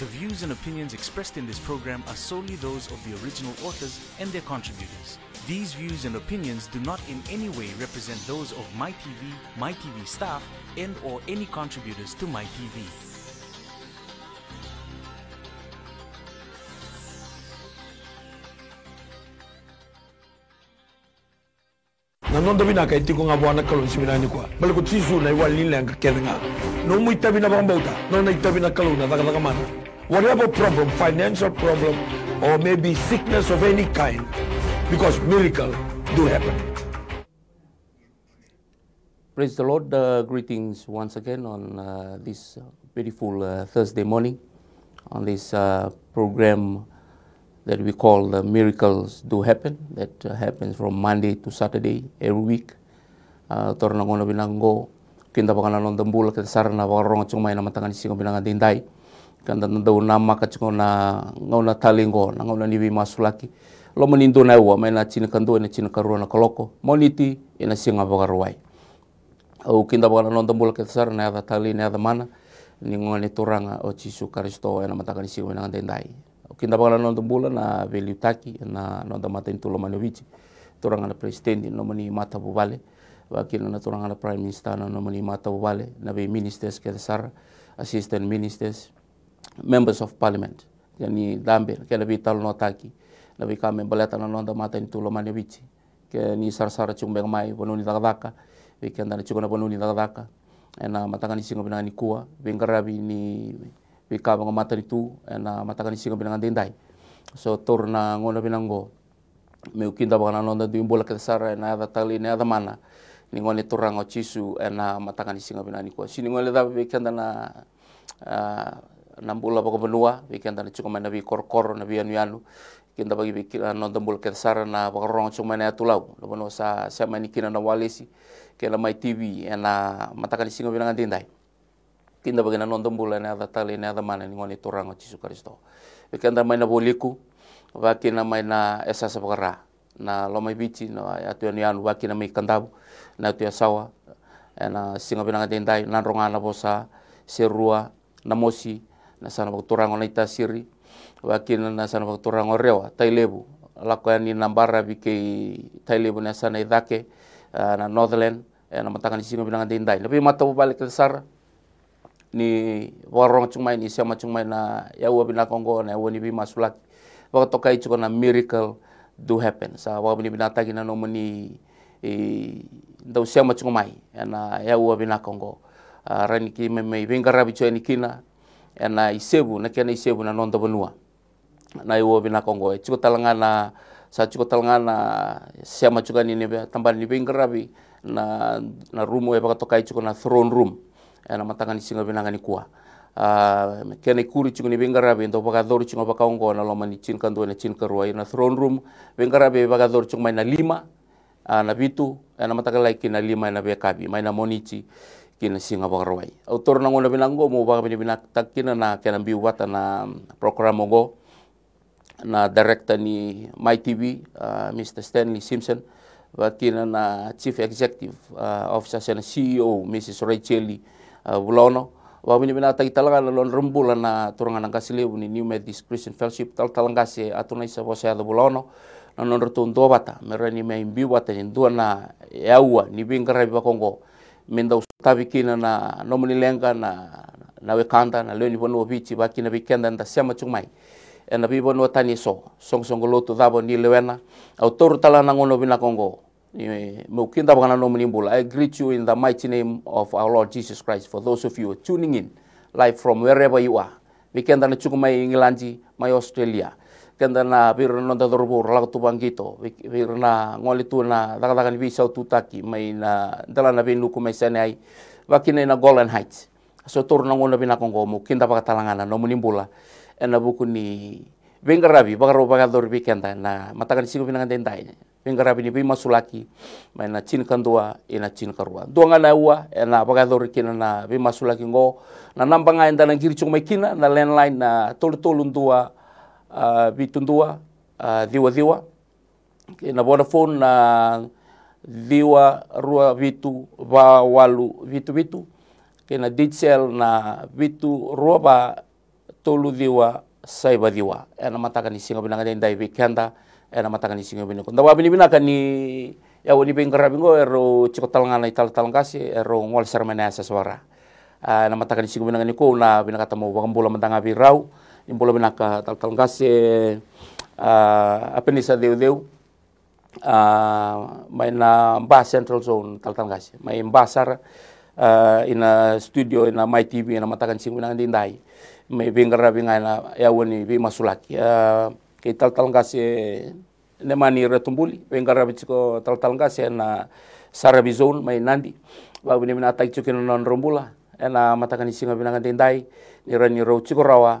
The views and opinions expressed in this program are solely those of the original authors and their contributors. These views and opinions do not in any way represent those of MyTV, MyTV staff, and or any contributors to MyTV. nanondo bina ka itiko nga bwana kalo si ni kwa bali ko tizu na iwa linla nga kedenga itabi mu itabina bambauta no na itabina kalo na daga daga mana whatever problem, financial problem, or maybe sickness of any kind, because miracles do happen. Praise the Lord. Uh, greetings once again on uh, this uh, beautiful uh, Thursday morning on this uh, program that we call the Miracles Do Happen, that uh, happens from Monday to Saturday every week. Torna ngona binango, kinda bakana non na matangan singong binangan Kanda nanda daw na makats ko na ngaw talingo, na ngauna na nibi masulaki. Lo manindo na iwa, cina kando ena cina chinakaro na kaloko. Moniti, ina singa bagaruay. Au kinda na nonda tambula ketsar na yata tali, na yata mana. Ningo ni turanga o cisu karisto, ina matakani singo na ndai Au kinda na nonda tambula na veliutaki, na non mata intulo wici Turanga na presidenti, no mani mata bubale. Wakil na turanga na prime minister, no mani mata bubale. Na be ministers ketsar assistant ministers, members of parliament yani dambe ke la lebi talno taki lebi kame baleta na londa mata ni tulo mane bichi ke ni sar sarsara chumbe mai bonu ni bonuni dagdaka wikenda ni chukona bonuni dagdaka ena mataka ni singo binani kuwa bingarabi ni vi wikaba nga mata ni tu ena mataka ni singo binani ndai so torna ngona binango meukinda bakana londa duimbola ke sar na ada tali ena ada mana ni ngone toranga chisu ena mataka ni singo binani kuwa ni ngole da dabe wikenda na uh, nambula poko benua bikin tani cukup mana kor kor na bi anu anu kita bagi bikin eh, nonton bul kesar na poko rong cukup mana tulau lo bano sa sa mani kina na walesi kela mai tv ena mata kali singo bilangan tindai kita bagi nonton ena ada tali ena ada mana ni ngoni turang oci sukaristo bikin tani maina boliku wakina maina esa sepakara na lomai bici na atu anu anu wakina mai kandabu na atu sawa ena singo bilangan ronga na bosa serua namosi nasana bakturang ona itasiri wakina nasana bakturang rewa tailebu lakoani nambara bikei tailebu nasana idake eh, na Northland eh, na matakan singo binangan dindai tapi mata balik ke sar ni warong cuma ni siapa cuma na ya uwa kongo na ya uwa ni bima sulak waka tokai cuka na miracle do happen sa waka bini binatagi na nomoni ndau siapa cuma mai na ya uwa kongo ah, rani ki memei bingarabi cuani kina na isebu na kena isebu na nonda benua na iwo bina kongo e talanga na sa talanga na siama cuka ni nebe tambal ni bi na na rumo e bakato kai cuko na throne room ena eh, matangan ni singa bina ngani kuwa uh, ah, kena kuri cuko ni bingerabi ndo bakador baka bakaongo na loma ni cin kando na cin karua na throne room bingerabi bakador cuko main na lima uh, na bitu ena eh, na matangan laiki na lima na bekabi main na monici kina singa bakarwai. Autor na ngona binanggo mo baka binibinak kina na kena biwat na program go na director ni MyTV uh, ah, Mr. Stanley Simpson ba kina na chief executive uh, officer na CEO Mrs. Rachel uh, ah, Bulono wa bini bina talaga na lon rembula na turangan ang kasile ni New Methodist Christian Fellowship tal talaga si atunay sa do Bulono na non do bata merani may biwata ni na yawa ni bingkarabi ba Kongo minda kina na lenga na na wekanda na leo nibona obichi bakina bikenda nda siama chumai ena bibona tani so song song lotu dabo ni lewena toru tala na ngono bina kongo mukinda bana nomni mbula i greet you in the mighty name of our lord jesus christ for those of you tuning in live from wherever you are bikenda na chukumai england my australia kenda na pirna ta dorbur la tu bangito na ngoli tu na taka bisa tu taki mai na dala na binu kumai sene ai wakine na golden heights so tur na ngona bina kongo mu kinda pa na no munimbula ena buku ni Benggarabi, bakar bakar dorbi kenda na matakan singo pinangan tentai. Benggarabi ni bima sulaki, na cin kandua, ina cin karua. Dua ngana ua, ena bakar dorbi kina na bima sulaki ngo, na nambanga enda na kiri cuma kina, na landline na tol tolun dua, uh, ah, vitundua uh, ah, dhiwa dhiwa na Vodafone na dhiwa rua vitu va walu vitu vitu kena Digicel na vitu rua ba tolu diwa saiba dhiwa ena mataka ni singa binanga dai weekenda ena mataka ni singa binanga ndawa bini binaka ni ya wani bengkara bingo ero cikotal ngana ital si ero ngol sermena suara. uh, ah, e na mataka ni singa binanga ni ko na binaka tamu bakambula mentanga birau tal tal ngase uh, apenisa deu uh, mai na mba central zone tal tal mai mba sara uh, ina studio ina my tv ina matakan singu na ndai mai bingara bingai na yawoni bi masulaki uh, ke tal tal talkalngase nemani retumbuli bingara tal ngase na sarabi zone, mai nandi wa bini minatak cukin non rombula ena matakan singu binanga ndai ni ni ro rawa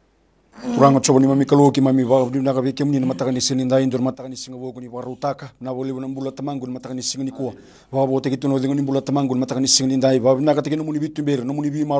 kurang coba ni mami kaluki mami bawa ni naga beke muni na mataka sini dah ndur mata ni singa woku baru warutaka na boleh bukan bulat tamangu ni mataka ni singa ni kuwa wa bote kitu no dingo ni mbula tamangu ni mataka ni singa ni ndai wa naka teke no muni bitu mbere no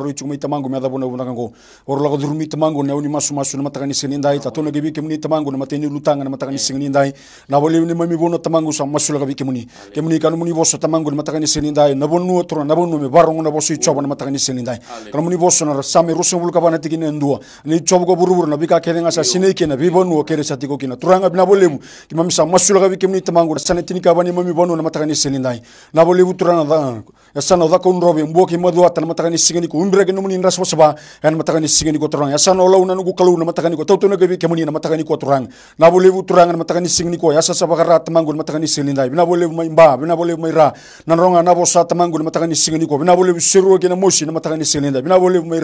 itu bukan na buna kango orla ka durumi tamangu na masuk masu masu na singa ni ndai tatono nih beke muni tamangu mateni ini lutangan mata singa dah na boleh nih mami bono tamangu sama masu lagi bikin nih muni nih muni kanu muni boso tamangu na mataka ni singa ni ndai na bonu otro na nuat barang barongo bos itu coba nih mata ni singa dah muni bos na sami rusen bulu kapan bana nih dua ndua ni chobo buru nabi na bika kene ngasa sine ke na bibonu kere satiko kina turanga bina bolemu kima misa masula tamangu sana tinika bani mami bonu na nabolevu selindai na bolemu turanga dha ya sana dha kon robe mbo ke madu atana mataka singani ko umbra ke nomuni nras singani ko turanga ya sana olau na nugu kalu na mataka ko na ko turanga na bolemu turanga na mataka singani ko ya sasa bagara tamangu na mataka ni selindai bina bolemu mai mba bina bolemu mai ra na ronga na bosa tamangu na singani ko bina bolemu seru ke na moshi na mataka selindai bina bolemu mai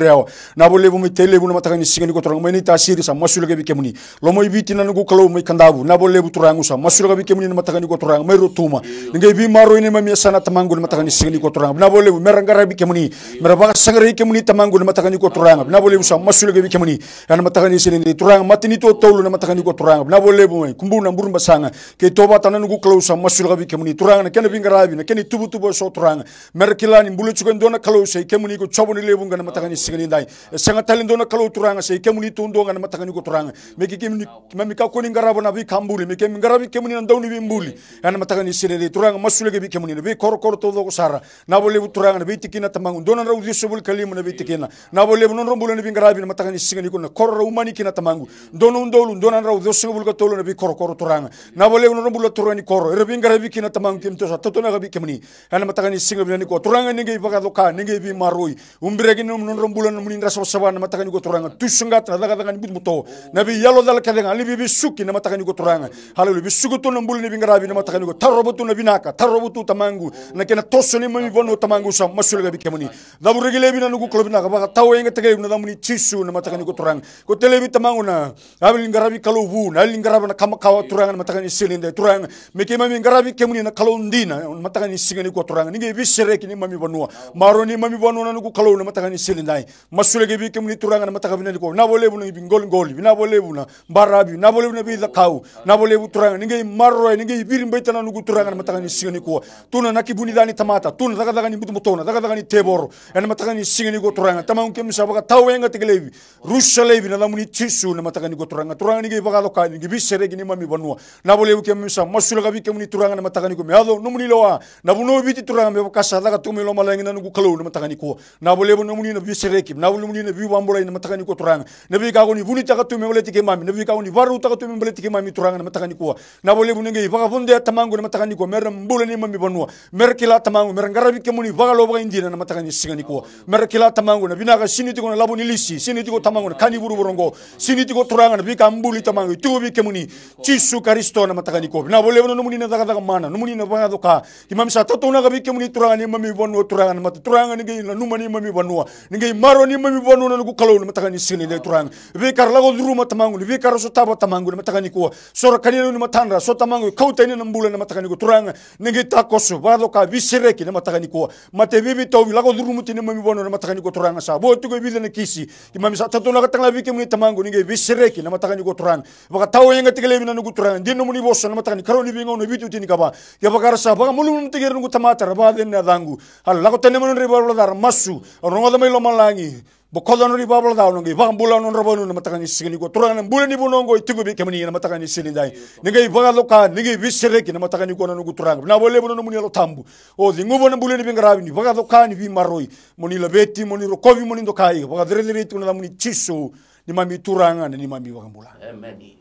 na bolemu mai telebu na singani ko turanga mai kita siri sa masulaga bi kemuni moy ibi tinanu ko kalo moy kandabu na bolle bu turangu sa masulaga bi kemuni matagani ko turang ro tuma ngay bi maro ini mami sana tamangul matagani singni ko turang na bolle bu merangara bi kemuni ba sangare kemuni tamangul matagani ko turang na bolle bu sa masulaga bi kemuni ana matagani sini turang matini to tawlu na matagani ko turang na bolle bu mai kumbu na mburu sanga ke toba tanan ko kalo sa masulaga bi kemuni turang na ngara bi na ken tubu tubu so turang merkilani mbulu chugan dona kalo sey kemuni ko lebu ngana ma matagani singni dai sanga talindona kalo turang sai kemuni tundo ndonga na matangani ko toranga meki ke mami ka koni ngarabo na bi kambuli meki mi ngarabi ke na ndauni bi mbuli ana matangani sirere toranga masule ke bi ke muni bi kor kor to do sara na bole bu toranga bi tikina tamangu dona ra udi subul kalimu na bi tikina na bole bu non rombulu na bi ngarabi na matangani singani ko na kor ra umani kina tamangu dono ndolu dona ra udi subul ka tolo na bi kor kor toranga na bole bu non rombulu torani kor ra bi ngarabi kina tamangu kim to sa to na bi ke muni ana matangani singabi na ko toranga ninge baka doka ninge bi maroi umbiregi non rombulu na muni ndraso sabana matangani ko toranga tusungat na daga tangan muto nabi yalo dal kadenga bi suki nama tangan yugo turanga halalu bi sugutu na ni nama tangan yugo tarobutu binaka tarobutu tamangu na kena tosso ni mami bono tamangu sa masul gabi kemuni dabu regile bi na nugo klobi na ba tawo yenga na damuni chisu nama tangan yugo turanga ko telebi tamangu na habil ngarabi kalau bu na ngarabi na kama kawa turanga nama tangan silinde turanga meke mami kemuni na kalau ndina nama tangan singani ko turanga ni bi sereki ni mami bonua maroni mami bonua na nugo kalau nama tangan silindai masul bikemuni kemuni turanga nama tangan ko na bole bu bi ngol ngol bi nabolebu na mbara bi nabolebu na bi zakau nabolebu turanga ninge marro ninge biri mbaita na nugu turanga na matanga ni singani ko tuna na kibuni dani tamata tuna daga daga ni mutmutona daga daga ni tebor na matanga ni singani go turanga tamangu ke msabaka tawenga tegelebi rusha lebi na lamuni tisu na matanga ni go turanga turanga ninge baga loka ninge bi seregi ni mami banua bu ke msa masula gabi ke muni turanga na matanga ni go meado numuni loa na bi ti turanga me baka sa daga tumi lo malengi na nugu kalu na matanga ni kuwa bu numuni na bi sereki nabolebu ni na bi wambola na matanga ni go turanga na bi ga kauni buni taka tu mbele tike mami na vika uni varu taka tu mbele tike mami turanga na mataka kuwa na bole bunenge ngi funde vunde tamangu na mataka kuwa mera mbule ni mami banua mera kila tamangu mera ngarabi kemo ni vaga lova indi na mataka ni singa ni kuwa mera kila tamangu na binaga sini tiko na labu ni lisi sini tiko tamangu na kani buru borongo sini tiko turanga na vika mbule tamangu tu kemo ni chisu karisto na mataka kuwa na bole bunenge muni na taka taka mana numuni na vaga doka imami sa tatu na gabi kemo ni turanga ni mami banua turanga na mataka turanga ni ngai na numani mami banua ni ngai maro ni mami banua na nuku kukalau na mataka ni singa ni turanga vikar lago duru matamangu vikar so taba tamangu na matagani kuwa sora kanino ni matandra so tamangu kauta ni nambula na matagani kuwa turanga ningi takosu vado ka visireki na matagani kuwa mate vivi tau lago duru muti ni mami bono na matagani turanga sa bo tuko vile na kisi imami sa tatu na katanga viki muni tamangu ningi visireki na matagani kuwa turanga baka tau yenga tikele mina nugu turanga dino muni boso na matagani karo ni vinga unu vitu tini kaba ya baka rasa baka mulu mtikere nugu tamatara baadhi na dhangu hal lago tene manu ribar masu rongo dhamai lomalangi bokolon ri babal da no ngi bam bulan on robo no mata ni signi ko turan bulan ni bunon go itigo bi kemani na mata ni sili dai ni ngi baga lo ka ni ngi bisere ki mata ni ko no ngu turan na bole bunon muni lo tambu o di ngu bon bulan ni bingrabi ni baga lo ka ni bi maroi muni la beti muni ro kovi muni ndo kai baga dere dere tu na muni chiso ni mami turanga ni mami baga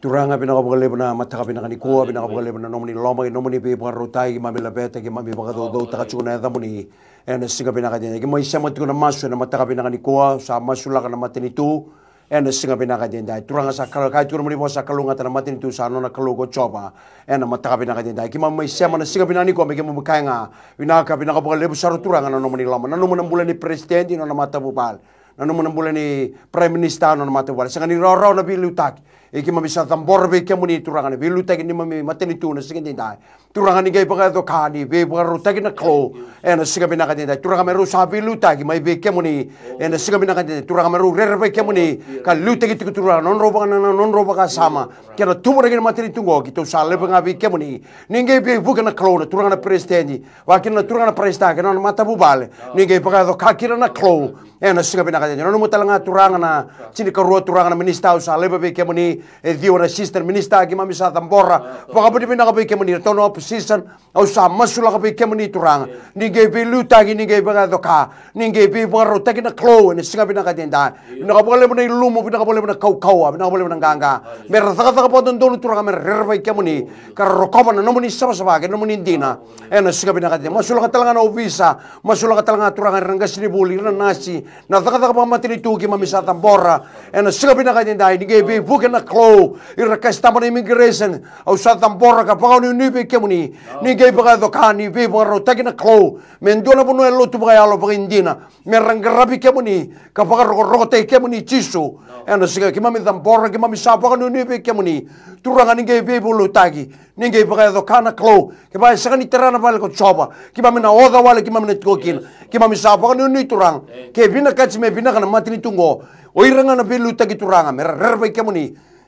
turanga bina ko bole bina mata bina ni ko bina ko bole bina no muni loma no muni bi mami la ki mami baga do do muni ena singa binaka dene ke moisa mo tukuna masu na mataka binaka ni koa sa masu laka na matini tu ena singa binaka dene dai turanga sa kala kai turma ni bosa kalunga tana matini tu sa nona kalugo choba ena mataka binaka dene dai ke mo moisa mo na singa binaka ni koa ke mo nga binaka binaka boka lebu saru turanga na nomani lama na nomani bulan ni presidenti na mata bupal na nomani bulan ni prime minister na mata bupal sanga ni rau rau na bilutaki iki mami sa tambor be ke muni turangani be lutek ni mami mateni tuna singa ni dai turangani ke baka do kani be baka tagi na klo ena singa bina kani dai turangani ru sa be lutek mai be ke muni ena singa bina kani dai turangani ru rer be ke muni ka lutek ti turangani non ro na non ro sama ke na tumura mateni tungo ki sa le baka be ke muni ninge be buka na klo na turangani presteni wa na turangani presta mata bubale ninge baka to kakira na klo ena singa bina kani dai non mo talanga turangana chini ka ro turangana minista sa le be ke muni δύο να sister ministagi mami sa tambora baka pwede pinakapay kemo ni tono opposition au sa masula kapay kemo ni turang ningay bilu tagi ningay baka doka ningay bi baka ro tagi na klo ni singa pinakatenda nakapagale mo na ilumo pinakapagale mo kau, kaukawa pinakapagale mo na ganga meron thaka thaka po doon doon turang meron rervay kemo ni kararokoba na naman ni sabasaba kaya eh na singa pinakatenda masula ka talaga na obisa masula ka turang ranggas ni buli na nasi na thaka thaka pa matinitugi mami sa tambora eh na singa pinakatenda ningay bi buka na klo klo ira ka sta mani immigration au sa tam borra ka pa ni ni be ke muni ni ge ba do ka ni be ba ro tagina klo men do no lo ka ro ro te chisu ana siga ke mami tam borra ke mami sa pa ni ni be ke muni tu be bu tagi ni ge do kana klo ke ba sa terana ba ko choba ke na oda wala ke mami na kin ke ke me kana tungo oiranga na be lu tagi turanga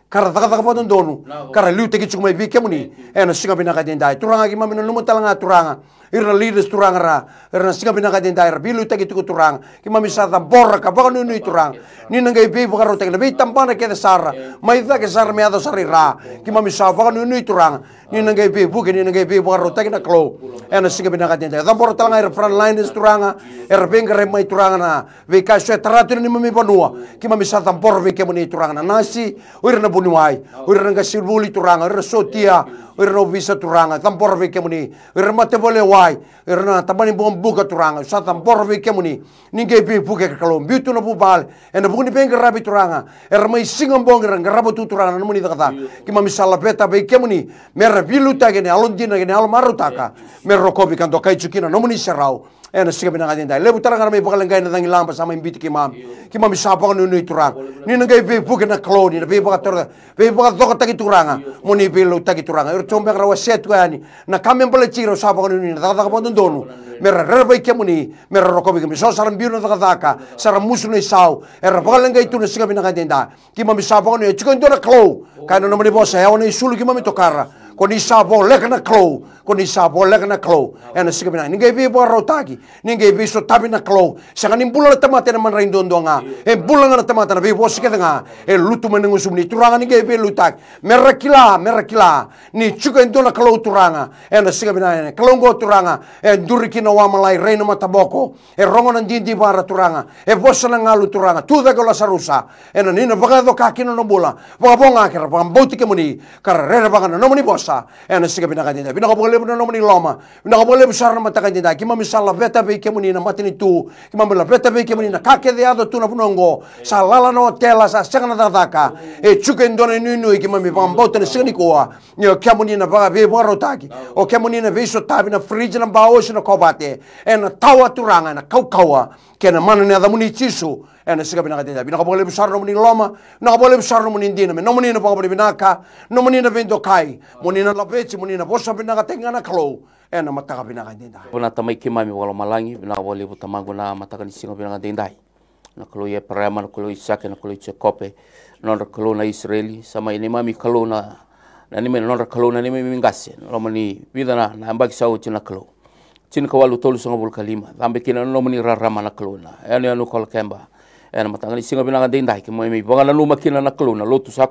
karazakazakapoatony donu karaha lio tekitsiky maiby kemony ena signabinakadin da turagna ky mamino lomo talagna turagna irna leaders turang ra irna singa binaka din dair bilu tagi tuku turang kima misa borra ka baka nunu turang ni nanga ibi baka rota kina tampana keda sara ma da ke sara me ado sari ra kima misa baka nunu turang ni nanga ibi buke ni nanga ibi baka rota kina klo ena singa binaka din dair tambora talanga ir er front line is turanga ir er benga re mai turanga na ve ka sho ni mami banua kima misa borra ve kemo ni turanga na nasi irna bunuai irna ngasibuli turanga irna sotia irna visa turanga tambora ve kemo ni irna mate bole wa vai erna tabani bom buka turanga sa tambor kemuni ninge bi buka kalom bitu na bubal ena bu ni beng rabi turanga ermai mai singam bong rang rabo tu turanga namuni kata kima mami sala beta vi kemuni mer bilu tagene alon dina gene alon marutaka mer rokobi kan dokai chukina namuni serau ena sika bina ngatin dai lebu taranga mei bakal ngai na dangi lampa sama imbiti kimam mam ki mam sapa itu nunu turang ni na ngai be kloni na klo ni be bakal torda be bakal doka taki turanga mo ni be lo taki turanga ur chombe rawa set ko ani na kamen bale chiro sapa ko nunu da da ko donu mera rerba ke mo ni mera roko be so saram biu na da ka saram musu na isau er bakal ngai tu na sika bina ngatin da ki mam sapa ko ni chikon na klo kana na mo ni bosa ya oni isulu kimam mam kara Koni sabo lek na klo, koni sabo lek na klo. Ah. Ena sika bina, ninguém viu rotagi, ninguém viu so tabi klo. Sanga nimbula na tamate na manra indondo nga, e bula na tamate na vivo sika nga, e lutu meneng usum ni turanga ninguém viu lutak. Merakila, merakila, ni chuka indo klo turanga. Ena sika klo ngo turanga, e duriki na wamalai reino boko e rongo na dindi bara turanga, e vosa na ngalu turanga, tuda gola sarusa. Ena nina do kakino no bula, vagabonga kera, vagabauti kemuni, kara rera vagana, no muni bos. μέσα ένα σύγκα πίνα Πίνα να νόμουν η λόμα. Πίνα καμπολέπου σάρνα με τα καντίνα. Κι είμαμε σαν λαβέτα βέει και μου είναι ματινή του. Κι είμαμε λαβέτα και μου είναι Κάκε διάδο του να πούνε εγώ. Σαν τέλα σέγνα τα δάκα. Ε τον με μπαμπότεν σύγνικοα. Ε, ο κιά μου είναι Ο μου είναι ena sika bina kadeja bina kabole bisar no munin loma na kabole bisar no munin dina me no munin na kabole binaka no munin na vendo kai munin na lapeti munin na bosa bina katenga na klo ena mataka bina kadeja bina tamai kima mi wala malangi bina kabole buta maguna mataka ni singa bina kadeja na klo ye prema na klo isake na klo ice kope na klo na israeli sama ini mami klo na na ni me na klo na ni me mingase loma ni bida na klo Cina kawalu tolu sanga bulu kalima, tambe kina nomani na kluna, ene anu kol ena matanga singa binanga dei ndai ke mai banga lu makina na kluna lotu sa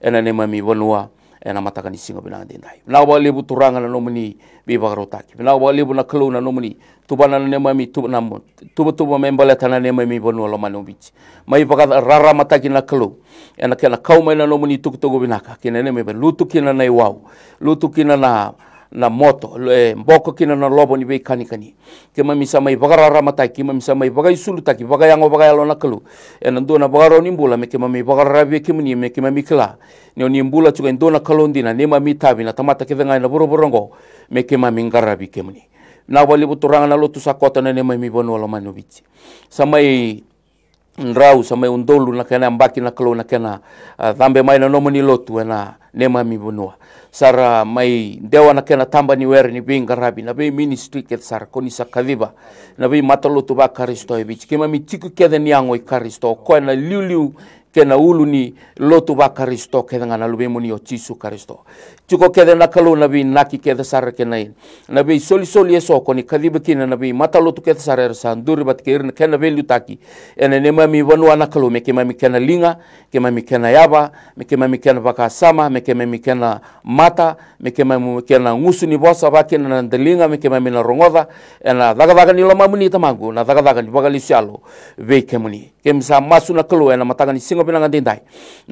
ena ne mami bonua ena matanga singa binanga dei ndai na ba lebu turanga na nomuni bi bagaro ki na ba lebu na kluna nomuni tubana na ne mami tu na mo tuba tuba mai bala tana ne mami bonua lo manu bich mai baga rara mataki na klu ena kena kau mai na nomuni tuk tugu binaka kina ne me lutu kina na iwau lutu kina na na moto le mboko kina na lobo ni bei kani kani ke mami sa mai bagara ramata ki mami sa mai bagai sulu taki bagai ango bagai lona kalu en ndo na bagaro ni mbula me ke mami bagara rabi ke muni me ke mami kla ni mbula ndo na kalondi na ne mami tabi na tamata ke venga na boro borongo me ke mami ngarabi ke muni na wali buturanga na lotu sakota na ne mami bono la manoviti sa mai drau sa mai udolu na kena ah, baki na kalou na kena cabe mai na nomoni lotu ena nemami vanua sara mai dewa na kena tabani were ni veiqaravi na vei ministri kece sara ko ni sa kaciva na veimatalotu vakaristo e veijikemami tiko kece ni yago i karisto o koya na liuliu kena ulu ni lotu wa karisto keda ngana lube muni o chisu karisto. Chuko keda nakalo nabi naki keda sara kena in. Nabi soli soli eso koni kadiba kina nabi mata lotu keda sara ersan duri bat kena kena velu taki. Ene ne mami wanua nakalo mami kena linga, ke mami kena yaba, meke mami kena bakasama, meke mami kena mata, meke mami kena ngusu ni bosa ba kena nandelinga, meke mami na rongoda, ena daga daga ni lama muni tamagu, na daga daga ni bagali sialo, vei kemuni. Kemisa masu nakalo ena matagani singa nga binangadintay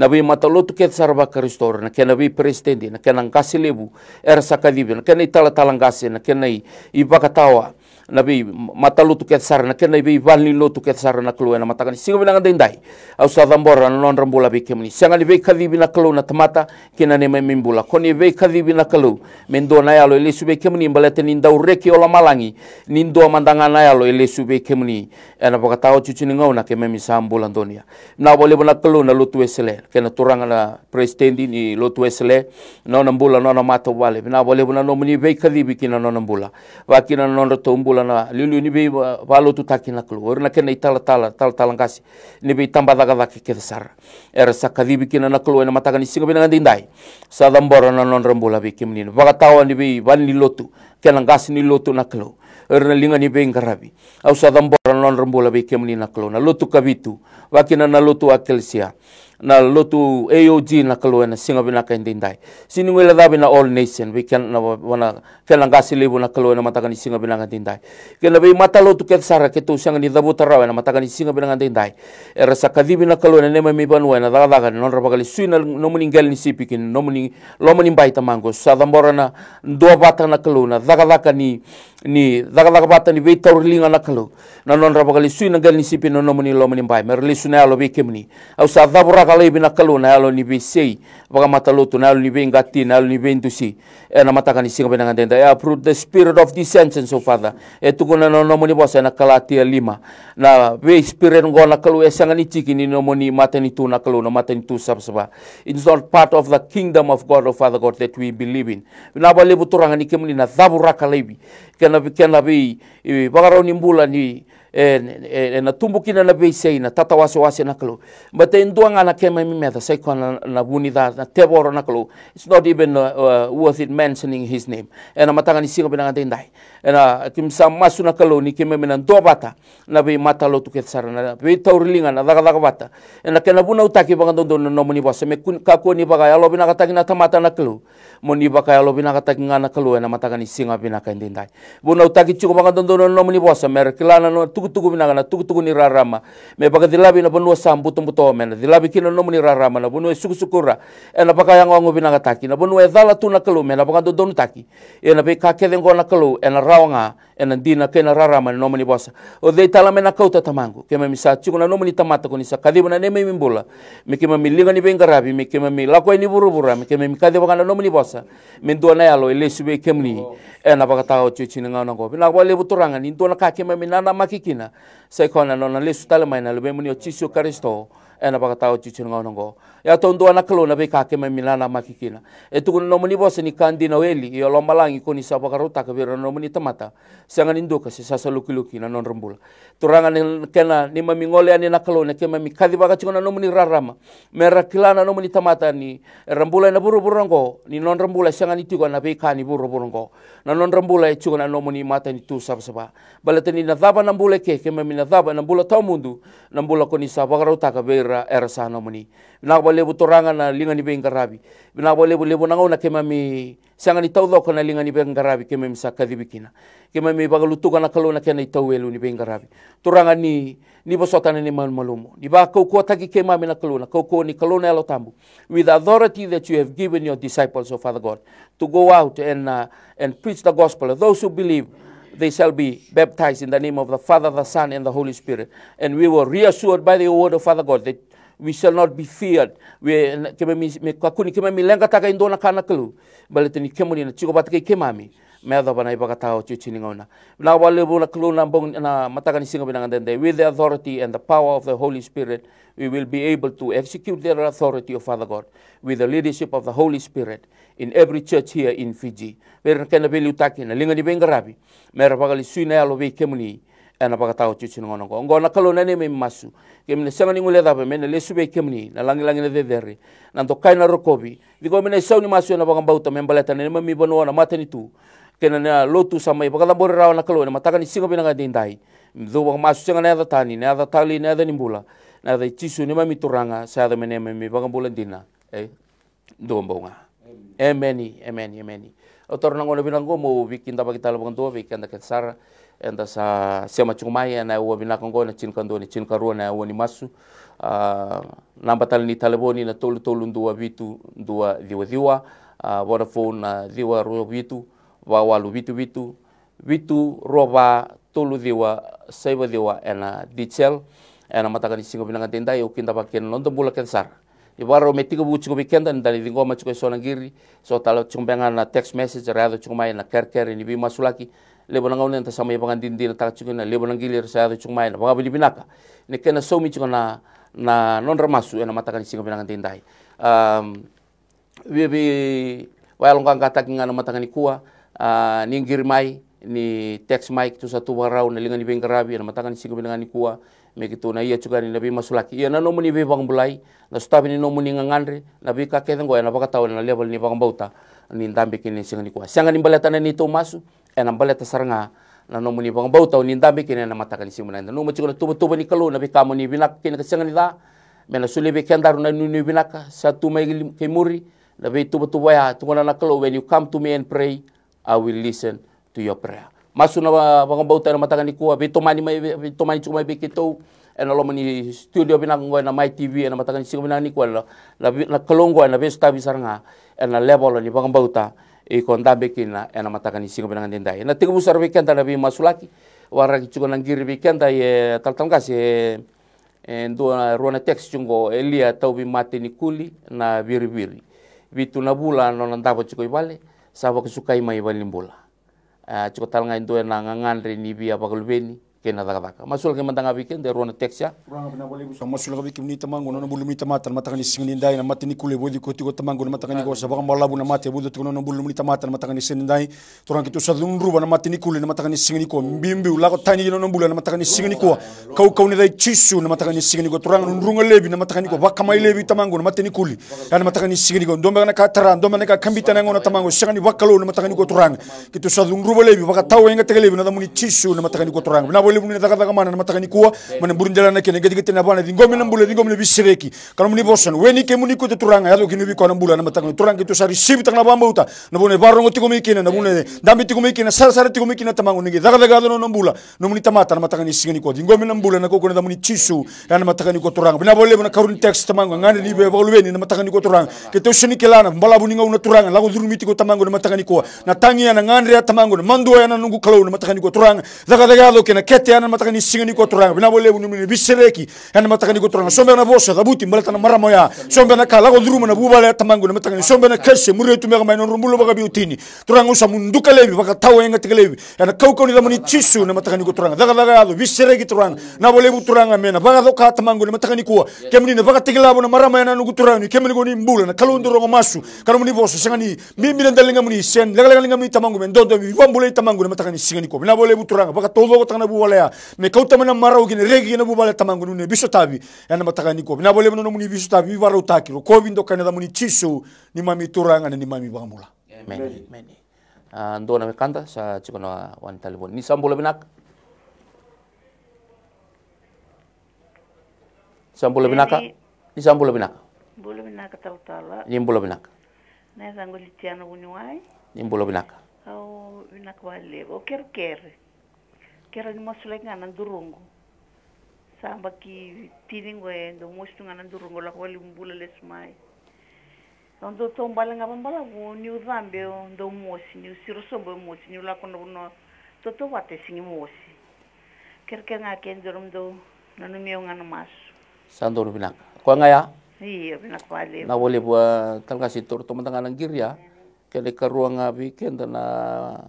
na bi matalutu ket sarba karistor na kena bi presidente, na kena kasilibu er sakadibi na kena italatalanggasi na kena ipakatawa Nabi mata lutu tu ket sarna ken na be valni lo tu ket sarna mata na kan. singa singo binanga dendai au sa dambora na non rambula be kemni sanga ni be kadi bina klo na tamata kina ne mimbula koni be kadi bina klo mendo na yalo ile sube kemni mbalete ni ndau reki ola malangi ni ndo mandanga eh, na yalo ile sube kemni ana pakatao cuci ni ngau na keme misambula ndonia na bole bona klo na lotu esele kena turanga na prestendi ni lotu esele na nambula na na mata wale na boleh bona no muni kadi bikina non nambula wakina non umbula olana liulu ni bei walotu taki naklu oru na kena itala tala tala tala ngasi ni bei tamba daga daki ke sar er sakadibi kina naklu ena mataka ni singa bina ngandi ndai sa dambora na non rambula be kimni baga tawa ni bei ban ni lotu kena ngasi ni lotu naklu er na linga ni bei ngarabi au sa dambora non rambula be kimni naklu na lotu kabitu wakina na lotu akelsia na lotu AOG na kalu na singa bina ka hindi ndai sini wela dhabi na all nation we can na wana kela ngasi na kalu na mataka ni singa bina ka hindi ndai kela be mata lotu ket sara ke tu ni dabu tarawa na mataka ni singa bina ka hindi ndai era kadhibi na kalu na nema mi banwa na dhaga da non raba kali suina no muni ngel ni sipi kin no muni lo muni mbai tamango sa dhambora na ndua bata na kalu na dhaga daga ni ni dhaga daga bata ni be na kalu na non raba kali sui na galni sipi na nomuni lo mani mbai mer li suna alo be kemni au sa dhabu raka lai bina kalu na alo ni be sei baka mata lotu na alo ni be ngati na ni be ndusi e na mata kani singa benanga denda e approve the spirit of dissension so father e tuku na no nomuni bosa na kala a lima na we spirit ngo na kalu e sanga ni tiki ni nomuni mata ni tu na kalu na mata ni tu sab saba it's not part of the kingdom of God of oh father God that we believe in na ba lebu turanga ni kemni na dhabu raka lai bi kena bi kena bi ni ena tumbukina na veisei na tatawasiwasi nakalou but en duanga na kema mi metha saiko na, na wuni na teboro it's not even uh, uh, worth it mentioning his name ena matanga ni singa benanga tendai ena kimsa masu kalu ni kema mena ndobata na be mata lo tuket sara na vei taurilinga na daga daga bata ena kena buna utaki banga dondo na nomuni bosa me kun kako ni baga yalo binanga tagi na tamata nakalou moni baka yalo benanga taki ngana nakalou ena matanga ni singa binanga tindai buna utaki chiko banga dondo na nomuni bosa mer kilana no tuku tugu minanga na tugu tugu ni rarama me baka dilabi na bonua sambu tumbu to mena dilabi kino nomu ni rarama na bonua suku sukura e na baka yang wangu binanga taki na bonua dala tu na kalu mena baka dodonu taki e na baka kede ngo na kalu e na raonga e na dina ke na rarama na nomu ni bosa o dei tala mena kauta tamangu ke me misa chuku na nomu ni tamata kunisa kadibu na neme mimbula me ke me milinga ni bengarabi me ke me lakoi ni burubura me ke me mikade na nomu ni bosa me ndua na yalo ele sube kemni ena eh, pakatau cuci nengau nangko pina wale buturangan into na kaki mami nana makikina sekona nona lesu tale maina lebe muni o cisu karisto ena eh, pakatau cuci nengau ya tondo ana kalo na be ka ke milana kikina e tugun no muni bos ni kandi na weli yo lomba langi koni sa pakaruta ka biro no muni tamata sanga ni ndoka si luki luki na non rembula turanga ni kena ni mamingole ani na kalo na ke mami kadi baga chikona no muni rarama mera kilana no muni tamata ni rembula e na buru burungo ni non rembula e sanga ni tigo na be ka ni buru burungo na non rembula e chikona no muni mata ni tu sab saba balata ni na zaba na mbule ke ke mami na zaba na mbula e tamundu na mbula koni sa pakaruta ka biro era sa no muni na lebo toranga na linga ni ben garabi na bo lebo lebo nanga na kema mi sanga ni tau na linga ni ben garabi kema mi saka di bikina kema mi bagalu na kalo na kena itau elu ni ben garabi toranga ni ni bosota ni mal malumo ni ba ko ko taki kema mi na kalo na ko ni kalo elo tambu with the authority that you have given your disciples of father god to go out and uh, and preach the gospel those who believe they shall be baptized in the name of the Father, the Son, and the Holy Spirit. And we were reassured by the word of Father God that we shall not be feared we keme mi me kakuni keme mi lenga taka indona kana kelu bale tani kemo ni na chiko batake kemami me ado bana iba kata o chuchi ngona na wale bu na kelu na bong na mataka ni singa binanga dende with the authority and the power of the holy spirit we will be able to execute their authority of father god with the leadership of the holy spirit in every church here in fiji pero kana bili taki na linga ni bengarabi mera pagali suina alo be kemo ni ena paka tau ci ngono ngo ngona kalo nane me masu sanga ni ngule dabe men le sube kemni na langi langi de dederri na to kaina rokobi digo mene ni masu na bagam bauta men balata ne mi bono na matani tu ke na lotu sama i bagala bor rao na kalo na mataka ni singo bina ga dindai do paka masu sanga na tani na da tali na da mbula na da cisu ni mami turanga sa da mena me paka bulan dina eh do mbonga meni emeni emeni otor nangono bilango mo bikin tabagitalo bagam do bikin ke sara enda sa sema chungmai na wa bina kongo na chin kando ni chin na wa ni masu uh, namba tal ni talaboni na tolu tolu ndua vitu ndua diwa diwa uh, ah, Vodafone na diwa ro vitu wa lu vitu vitu vitu roba tolu diwa saiba diwa ena dichel ena matakani singo bina ngatenda yo kinda bakin nondo bula kensar Iwaro metigo buchi ko bikenda ni dali dingo chiko so nangiri so talo chumbanga na text message rado chumai na kerker ni bi laki lebo nanga ulen ta sama yeba ngan dindil ta chukuna lebo nang gilir sa ta chung maina baga bili binaka ne kena somi chukuna na non remasu ena matakan singa binangan tindai um we bi wael ngang kata kinga na matakan ikua uh, ni mai ni text mike tu satu warau na lingan ibeng karabi na matakan singa binangan ikua me kitu na iya chuka ni nabi masulaki iya na nomuni be bang bulai na sutabi ni nomuni ni ngangandre na bi ka kedeng goya na baka tau na lebo ni bang bauta ni ndambi kini singa ni kua sanga ni ni to masu ena eh, baleta saranga ah. na no muni bang bau tau ni ndambe kine na mata kan simuna no mu chukula tubu tubu ni kalu na be kamu ni binak kina ah. ka ni da mena sulebe kendaru na nunu binak satu mai muri na be tubu tubu ya ah. tungona na kalu when you come to me and pray i will listen to your prayer masu na bang bau tau na mata kan kuwa be tomani mai be tomani chuma be ena eh, lo muni studio bina ngwa na my tv ena eh, mata simu na ni kuwa na na kalongo na be stabi saranga ena level ni bang bau ikon eh, tabe kina ena eh, mataka ni singo benangan denda na tiga musar weekend tala bi masulaki warra ki nang giri weekend, ta eh, tal taltam kasi dua ruana e teks cungo elia tau bi mate ni kuli na biri biri bitu na bula no cuko cugo ibale sabo i mai balimbula cugo ah, talnga ndo na ngangan re ni bi apa kulbeni kena daga masul ke mandanga weekend de rona texia rona na boli so masul ke weekend ni tamango no bulu mi tamatan matangani singni ndai na matini kule bodi ko tigo tamango na matangani go sabang malabu na mate bodi tigo no bulu mi tamatan matangani singni ndai toran kitu sadun ruba na matini kule na matangani singni ko mbimbi la ko tani no bulu na matangani singni ko kau kau ni dai chisu na matangani singni ko toran nrunga lebi na matangani ko baka mai lebi tamango na matini kule ya na matangani singni ko ndomba na katara ndomba na kambita na ngona tamango singni bakalo na matangani ko toran kitu sadun ruba lebi baka tawenga tegelebi na muni chisu na matangani ko toran na boli mali munina taka taka mana mataka nikuwa mana burundela na kene gedigete na bana dingome na mbule dingome bisireki kana muni bosan weni ke muni kote turanga yato kinu biko na mbula na mataka turanga to sari sibi taka bamba uta na bune barongo tiko mikina na bune dambi tiko mikina sara sara tiko mikina tamango ningi taka taka na mbula no muni tamata na mataka singani ko dingome na mbula na koko na muni chisu na mataka ni turanga bina bole na karun text tamango ngani ni be na mataka ni turanga ke to kelana mbala buninga una turanga la ko durumi tiko na mataka ni na tangi na ngani ya tamango na mandu ya na nungu kalau na mataka ni ko turanga taka taka yato kena tete yana mataka ni singa niko toranga bina bole bunu ni bisereki yana mataka niko toranga sombe na bosa gabuti mbalata na maramo ya sombe na kala go duruma na bubale tamangu na mataka ni sombe na kese muri tu mega maino rumbulo baga biutini toranga usa munduka lebi baka tawe nga tegelebi yana kauka ni damuni tisu na mataka niko toranga daga daga yado bisereki toranga na bole bu toranga mena baga doka tamangu na mataka nikuwa kemni na baga tegelabo na maramo yana nugu toranga kemni go ni mbula na kalundu rongo masu kana muni bosa sanga ni mimi na ndalinga muni sen lega lega linga muni tamangu men dodo bi wambule tamangu na mataka ni singa niko bina bole bu toranga baka todo go tanga na bubale bolaya me kauta mana marau gine regi na bubala tamangu nune biso tabi yana matagani ko na bole no muni biso tabi bibaro takiro ko bindo kanada muni chiso ni mami turanga ni mami bamula amen amen ah, ando na me kanta sa chikono wan bon ni sambola binaka? sambola binaka ni sambola binaka bola binaka tautala ni bola binaka na zangolitiano bunywai ni bola binaka au binaka wale o ker ker keragi masulai ngana durongo samba ki tiningo e do mostu ngana durongo la kwali mbula lesmai ndo tombala nga bambala go ni udhambe ndo mosi ni usiro sombo ya mosi ni la kono no to wate singi mosi kerke nga kendoro ndo nanu mio ngana masu sandoro bilang kwa ngaya iya pinak kwa le na wole bua tangkasi tur teman tangan ya, ya kele ruang abi tena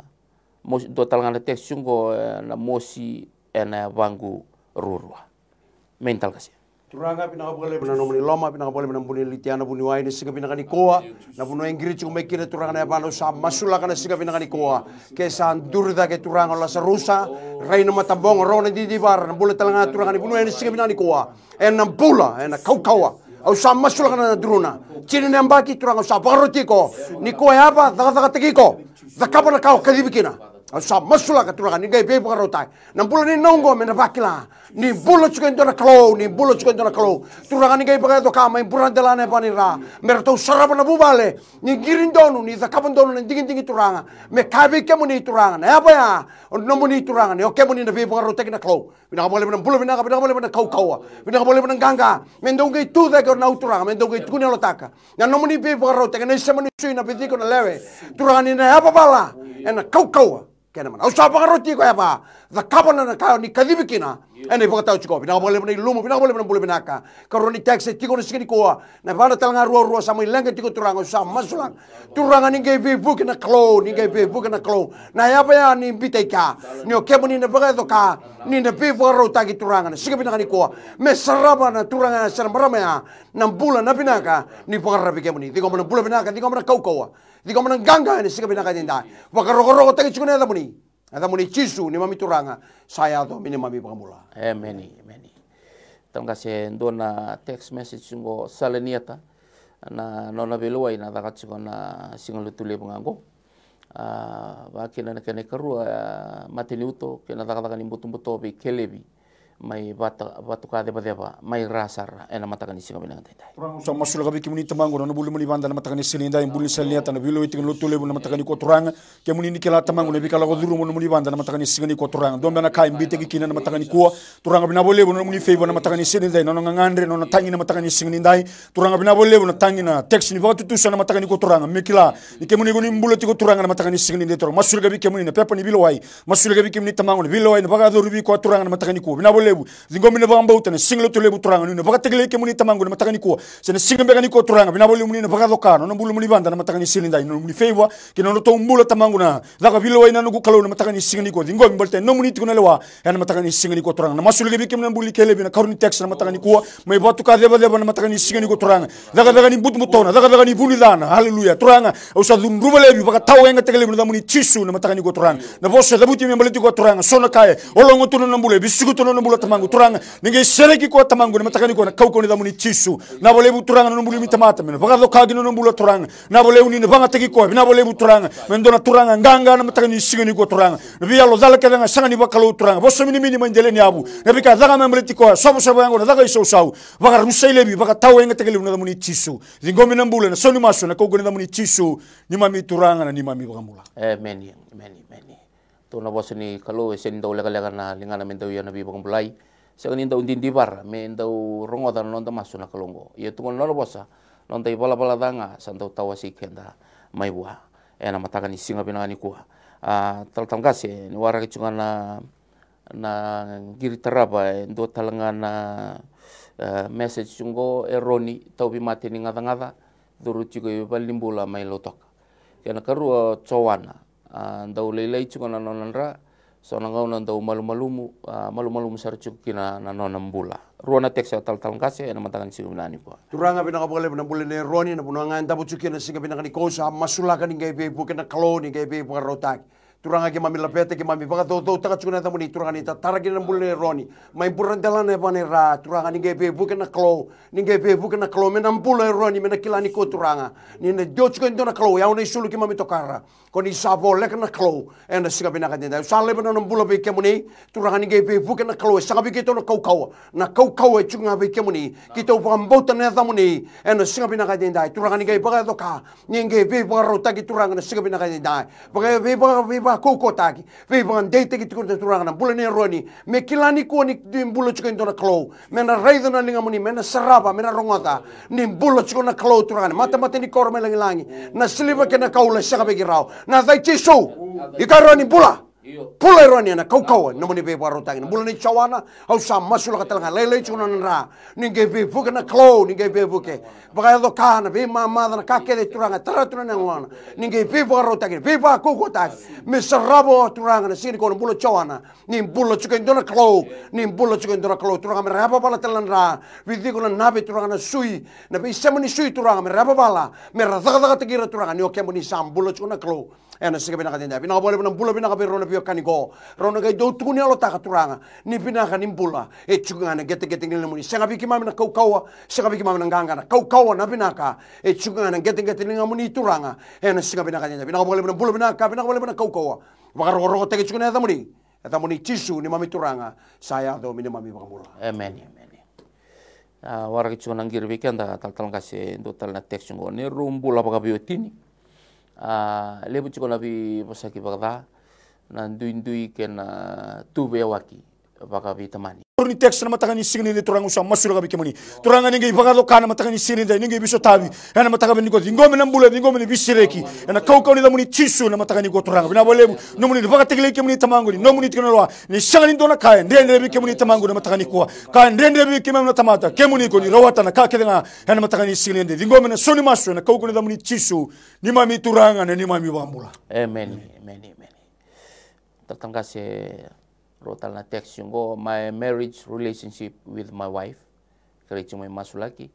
mosi do na tek ko na mosi ena eh, wangu rurwa mental kasi turanga pina ka bole pina nomuni loma pina ka pina buni litiana buni wai ni singa pina ka nikoa na bunu engiri chuku mekire turanga na bano sa masula kana singa pina ka nikoa ke sa ndurda ke turanga la sa rusa reino matambong rona di divar na bole talanga turanga ni bunu eni singa pina nikoa ena bula ena kaukawa au sa masula na druna chini nembaki turanga sa barotiko nikoa hapa e daga daga tekiko dakapa na kau kadibikina Asa masula ka tulakan ni gai be bukan rotai nam bula ni nonggo mena bakila ni bulo chuka indo na klo ni bulo chuka indo na klo tulakan ni gai bukan to kama impuran delane panira mera to saraba na bubale ni girin donu ni donu ni dingin dingin turanga me kabe kemo ni turanga na eh, apa ya no mu ni turanga ni oke oh, ni na be bukan rotai na klo bina ka boleh bina bulo bina ka bina ka kau kaua. bina ka boleh bina ganga mendo gai tu zai ka na uturanga mendo gai tu na nomo ni be bukan rotai na ni suina na bediko na lewe turanga ni na apa bala ena eh, kau kaua. Και να μάνα. όσο απαγαρωτή έπα, δα κάπονα να κάνω, νικαδίμικη Ένα υπό κατά ουτσικό. Πινάω πολύ πνεύμα, λούμου, πινάω πολύ πνεύμα, πολύ πνεύμα. Καρονι τέξε, τίγο είναι σκηνικό. Να βάλω τα λαγά ρούα ρούα, σαμί λέγκα τίγο του ράγκα, σαμί μα ζουλάν. Του ράγκα είναι και βιβού και να κλώου, είναι και βιβού και να κλώου. Να έβαια αν είναι πίτε κιά. Νι ο κέμον είναι βέβαια εδώ κά. Νι είναι πίβο ρωτάκι του ράγκα, σίγα πινάγα νικό. Με σράμπα να του ράγκα να σε ένα μπράμεα, να μπούλα να πινάκα. Νι πω γραβή κέμονι, δίκομαι να μπούλα πινάκα, δίκομαι να καουκόα. Δίκομαι να γκάγκα είναι σίγα πινάγα νιντά. Βακαρογορό, τέγι τσιγουνέ δαμονί. Ada muni cisu ni mami turanga saya to mini mami Eh, many, Amen. kasih se na text message ngo saleniata na nona beluai, na daga chigo na singolo tule pangango. Ah uh, ba kina na kene karua ah, mateni uto kina daga daga ni kelebi. may wata watuka de bade ba mai rasar ena matakani singa bina ngai dai kurang usah masul gabi kimuni tamang gona bulu muni banda na matakani silinda im bulu selia tan bilo itin lo tole bulu matakani ko turang kemuni ni kela tamang gona bikala goduru mun muni banda na matakani singa ni ko turang dom bana kai mbite gi kinan matakani ko turang bina bole bulu muni fei bana matakani silinda nono ngangandre na tangi na matakani singa ni dai turang bina bole bulu tangi na text ni vatu tusa na matakani ko turang mekila ni kemuni goni mbulu ti ko turang na matakani singa ni dai masul gabi kemuni na pepa ni bilo wai masul gabi kemuni tamangu gona bilo wai na baga bagaduru bi ko turang na matakani ko bina bole lebu zingo mine bamba utane single to lebu turanga nune baka tegele ke muni tamangu ne mataka nikuwa sene singa bega nikuwa turanga bina boli muni ne baka dokano no bulu muni banda ne mataka ni silinda no muni feiwa ke no to mbulo tamangu na daka bilo ina no kukalo ne mataka ni single nikuwa zingo mbolte no muni tikuna lewa ya ne mataka ni single nikuwa turanga na masuli ke bikem buli kele bina na karuni text ne mataka nikuwa me batu ka deba deba ne mataka ni single nikuwa turanga daka daka ni butu mutona daka daka ni buli dana haleluya turanga usa dhumruba lebu baka tawenga tegele ne muni tisu ne mataka nikuwa turanga na bosa zabuti me mbaliti kwa turanga sona kae olongo tuno nambule bisugo tuno nambule tamangu turanga ninge sereki ko tamangu ne matakani ko na kau ko ne damuni tisu na bole bu turanga no bulu mitamata men baga do kagi no bulu turanga na bole uni ne banga teki ko na bole bu turanga men dona turanga nganga na matakani sigani ko turanga ne bi yalo zalaka nga sangani bakalo turanga boso mini mini mandele ni abu ne bi ka zaga men bele tiko so bo so bango na zaga iso sau baga rusaile bi baga tawe nga tekeli no damuni tisu zingomi na mbule na soni maso na ko ko ne damuni tisu ni mami turanga na ni mami baga mula amen amen amen to na bos ni kalau esen tau lega lega na linga na mentau ya nabi bang belai sekarang ini tau undin tibar mentau rongo dan nonton masuk na kalongo ya tungon nol bosa nonton i bala danga santau tawa si kenda mai buah eh nama takan isi ngapain ngani kuah ah tertam kasih ya, ni warak na na giri teraba ya, ndo talanga na ah, eh, message cungo eroni eh, tau bi mati ni ngada ngada duru i ibal limbula mai lotok karena karua eh, cowana dau leilai cuka na nonan ra so nangau na dau malu malumu malu mu sar cuki na na nonan bula ruana tek sa tal tal kase na matangan sigo nani po turanga pina kapale pina bule ne roni na punangan tabu cuki na siga masulakan ngai be bukan na kaloni ngai be bukan rotak turanga ke mami lapete ke mami panga to taka chuna ta muni turanga ni ta taraki na mulne roni mai buran dela ne bane ra turanga ni gebe buke na klo ni gebe buke na klo me na mbula roni me na ni ko turanga ni na dochu ko ndona klo ya una isulu ke mami to kara ko ni savo lek na klo e na siga bina ka sa le bana na mbula be ke muni turanga ni gebe buke na klo saka bi ke to na kau kau na kau kau e chunga be ke muni ki to pa mbota na ta muni e na siga bina ka dinda turanga ni ge ka do ka ni gebe pa rota ki turanga na siga bina ka dinda pa gebe pa ba ko kotaki ve van de te ki tikun bula ne roni me kilani ko ni din bula chiko indona klo me na raido na linga muni me na saraba me na rongota ni bula chiko na klo turanga mata mata ni korme langi langi na siliva ke na kaula saka be ki na dai cheso i karoni bula pula rani ana kau kau na mone be waro tangi mula ni chawana au sam masul ka lele chuna nra ninge be buke na klo ninge be buke baka do kana be mama na ka ke de turanga tara na ngwana ninge be waro tangi be ba ko ko tangi me sarabo turanga na sin ko mula chawana ni mula chuka indona klo ni mula chuka indona klo turanga me rapa pala telan ra vidi ko na be turanga na sui na be semani sui turanga me rapa pala me zaga zaga tegira turanga ni o sam klo ena sika bina katinda pina kabole pina bula bina kapi rona kani kaniko rona kai dou tukuni alo taka turanga ni bina kani nimbula e chukunga na gete gete ngile muni sanga biki mamina kau kaua sanga biki mamina ngangana kau kaua na bina ka e chukunga na gete gete ngile muni turanga ena sika bina katinda pina kabole pina bula bina ka pina kabole pina kau kaua baka roro roko teke chukuna eta muni eta muni chisu ni mami turanga saya do mini mami baka mula amen Uh, ah, warga cuma nanggir weekend ah, tal tal kasih do tal na tek sungo ni rumbula baka biotini Ah, lebu chikola bi posaki bagda na ndui ndui ken tuve ya waki vakavitamani ni texte na mataka ni signi le toranga usa masura gabi kemani toranga ninge ibaga lo kana mataka ni signi ninge biso tabi ana mataka ni goti ngome na mbula ngome ni bisireki ana kau kau ni da tisu na mataka ni gotoranga bina bolebu no muni baga tegele kemani tamango ni no muni tikana ni shangani dona kaya ndende bi kemani tamango na mataka ni kuwa ka ndende bi kemani na tamata kemani ko ni rawata na kake nga ana mataka ni signi ndi ngome na soni masu na kau kau ni da tisu ni mami toranga na ni mami bambula amen amen amen tatangase wrote na text yung ko, oh, my marriage relationship with my wife, Kerichi may Masulaki,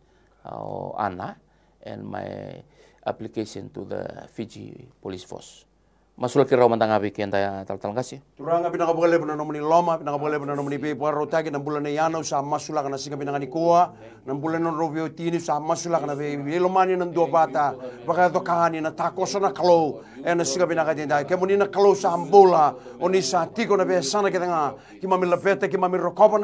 uh, Anna, and my application to the Fiji Police Force. masulki raw mantang abi kenta ya tal tal kasih turang abi nakabuka lebu nanomu ni loma abi nakabuka lebu nanomu ni bebu aro tagi nan bulan yana usah masula kana singa binanga ni kua nan bulan nan rovio tini usah masula kana bebu ye lomani nan dua bata to kahani nan takoso na kalo e nan singa kemu na kalo usah mbula oni sa tiko na be sana kita ngah kima mila pete kima mila kopa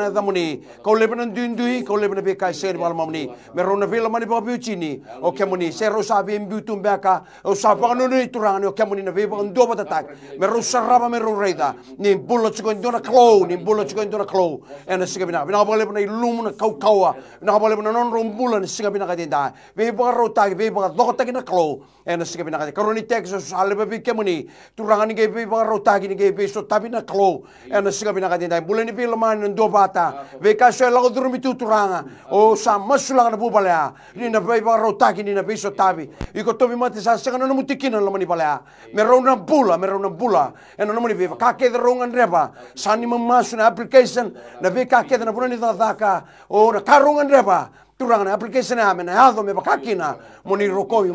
kau lebu nan dindui kau lebu na be kai seri bala mamu ni meru na vila mani o ni sa beka usah baka nunu turang ni o kemu na bebu doba tatak. Me ru saraba me ru reita. Ni bulo chiko indona klou, ni bulo chiko indona klou. Ena siga bina. Bina bale bina ilum na kau kaua. Bina bale bina non rumbula ni siga bina kadinda. Vei baka rotagi, vei baka doka tagi na klou. Ένας είχε πει να κάνει καρονί τέξες, άλλοι πει και μονή. Του ραγάνι και πει παροτάκι και πει στο τάπι να κλώ. Ένας είχε πει να κάνει τάι. Που λένε πει λαμάνι ντοπάτα. Βέκα σου έλαγο δρόμι του του ράγα. Ο σαμά σου λάγανε που παλαιά. Είναι να πει παροτάκι να πει στο τάπι. Οικο το βήμα τη σας έκανε μου τι κίνα λαμάνι παλαιά. Με ρόνα μπούλα, με ρόνα μπούλα. Ένα νόμονι βίβα. Κάκε δρόγαν ρεύα. Σαν η μαμά σου να application να πει κάκε δεν μπορούν να δάκα. Ο να καρόγαν ρέβα. Τουράγανε, απλικές είναι άμενα, άδομε, κακίνα. Μόνο η Ροκόβη,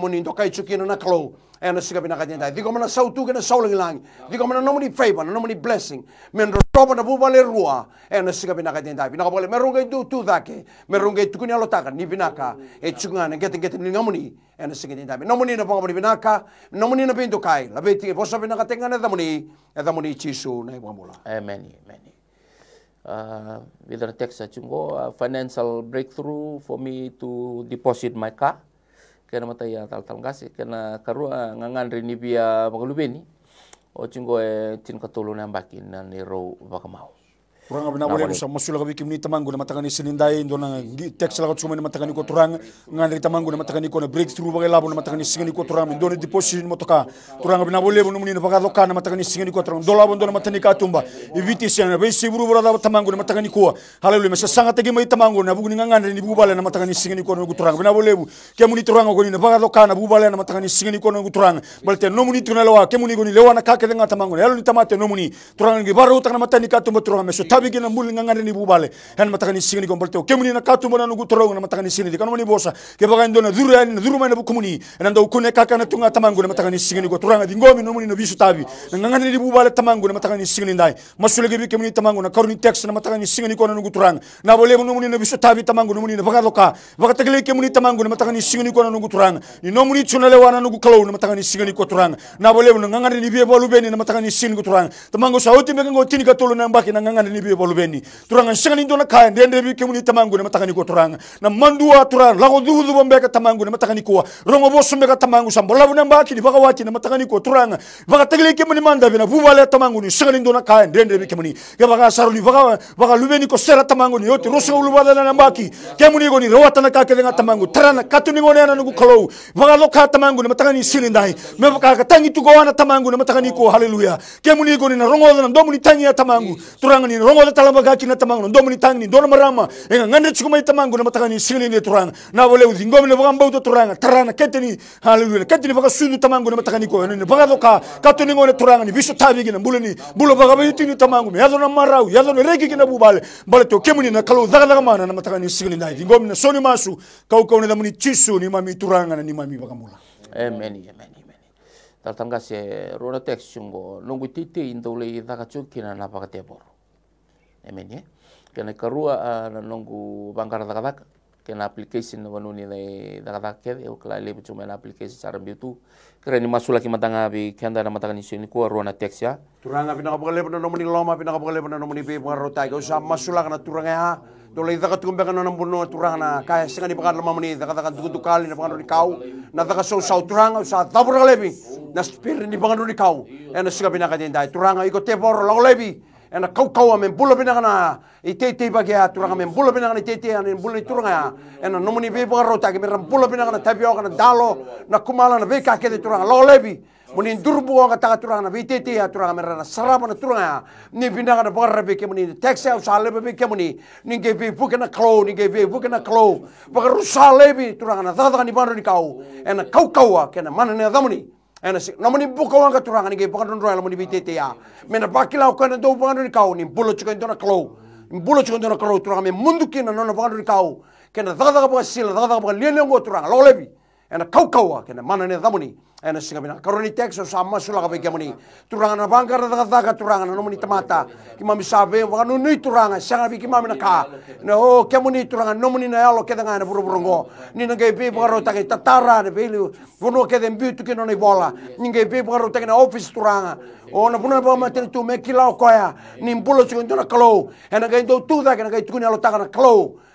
ένα κλώο. Ένα σίγκα πινά κατιέντα. Δίκο με και ένα σαουλή λάγκ. Δίκο με ένα νόμουνι μεν ένα να πού ρουά. Ένα σίγκα πινά κατιέντα. Πινά με του του δάκε. Με ρούγκα του κουνιά λοτάκα, νι και την uh, teks Texa chungo financial breakthrough for me to deposit my car kena mata ya tal tal ngasi kena karua ngangan rinibia bakalubeni o chungo e eh, tin katulu nambakin na niro mau Orang abna boleh usah masuk lagi kimni tamang nama matangani senindai indona teks lagat sumen matangani ko turang ngandri tamang guna matangani ko na breakthrough bagai labu na matangani singani ko turang indona deposit motoka turang abna boleh bunu muni bagar loka na matangani singani ko dola bondona matani ka tumba iviti sian be siburu berada tamang guna matangani ko haleluya mesa sanga tegi mai na guna buguni ngandri ni bubale na matangani singani ko na turang abna boleh ke muni turang ko ni bubale na matangani singani ko na balte no muni tunalawa ke muni goni lewa na kake dengan tamang guna halo ni tamate no muni turang ni baru tangan matani ka tumba turang mesa tabi gina mul ngangani ni bubale hen matakani singni gombol teo kemuni na katu mona nugu torong na matakani singni di kanumani bosa ke bagan dona dhurani na dhurumai ya na bukumuni na ndau kune kaka na tunga tamangu na matakani singni go turanga di ngomi numuni na bisu tabi na ngangani ni bubale tamangu na matakani singni ndai masule gibi kemuni tamangu na karuni teks na matakani singni ko na nugu turanga na bole muni na bisu tabi tamangu muni na baga bagatakle kemuni tamangu na matakani singni ko na nugu turanga ni nomuni tsunale wana nugu kalau na matakani singni ko turanga na bole na ngangani ni bie bolu beni na matakani singni ko turanga tamangu sauti mekango tinika tolu na mbaki na ngangani ni biye bolu beni turanga shangani dona kaya ndende bi kemuni tamangu ne matakani ko turanga na mandua turanga lago duhu duhu mbeka tamangu ne matakani ko rongo bosu ka tamangu sambo lavu ne mbaki ni baka wati ne matakani ko turanga baka tegle kemuni manda bina bubale tamangu ni shangani dona kaya ndende bi kemuni ke baka ni baka baka lubeni ko sera tamangu ni yoti rosu lubada na mbaki kemuni go ni rawata na kake dengan tamangu tarana katuni go na nugu kolou baka loka tamangu ne matakani sirindai me baka tangi tugo ana tamangu ne matakani ko haleluya kemuni go ni na rongo na ni tangi ya tamangu turanga ni nango talamba ga kina tamango ndo muni tangni ndo marama enga ngande chukuma tamango na matangani singni le turanga na vole uzi ngomi le vanga mbauto turanga tarana keteni haleluya keteni vanga sudu tamango na matangani ko ne vanga doka katuni ngone turanga ni biso tabi gina bulani bulo vanga bayutini tamango me yazo na marau yazo ne reki gina bubale bale to kemuni na kalu daga daga mana na matangani singni na ngomi na soni masu kauka ne muni chisu ni mami turanga na ni mami vakamula amen amen tartangase rona tek shungo longu titi indole idaka chukina na pakate boro emeni ya. kena karua ah, na nongku bangkar takataka kena application na wanuni na takataka ke eu ya, kala lebe cuma na application cara biutu kira ni masula ki matanga bi kenda na matanga ni sini ko ruana teks ya turanga pina kapakale pina nomoni loma pina kapakale pina nomoni bi pangaro rotai ko sa masula kana turanga ya dole ida ka tumbe kana nambu no turanga na Kaya singa ni pakala mamoni ida ka tuku tukali na pangaro ni kau na taka so sa turanga sa tabur lebi na spir ni pangaro ni kau ena siga pina ka dendai turanga iko tebor lo lebi ena kaukau men bula pinagana Ite ite bake a turanga men bula bina kana teitei ana en bula i ya a ena nomuni bebo baka rota ke mera bina kana tapioka kana dalo na kumala na beka kede de turanga lolebi muni durbu nga tanga turanga na vitete a turanga mera na saraba na turanga ni pinagana baka rabe ke muni taxa au salebe be ke muni ni ke be buka klo ni ke rusalebi turanga na dadaga ni banu ni kau ena kau a ke mana ne damuni ena si na moni buka wanga turanga ni ke paka don royal moni bitete ya mena pakila ko na do paka ni kau ni bulo chuka na klo ni bulo chuka na klo turanga me mundu kina no paka ni kau kena daga daga paka sila daga daga paka lele ngo turanga lolebi ena kau kau kena mana ne damoni ένα συγκαμπινά. Καρονί τέξο, άμα σου λέγαμε και μονή. Του ράγανε, βάγκαρα τα δάγα του ράγανε, νόμουν τα μάτα. Και μα μισάβε, βάγανε, σε έγραφε και μάμινα κά. Ναι, ο, και μονή του ράγανε, νόμουν είναι άλλο και δεν Νίνα και πει, βγαρό τα γαίτα, τα ράνε, βίλιο, βουνό και δεν πει, του να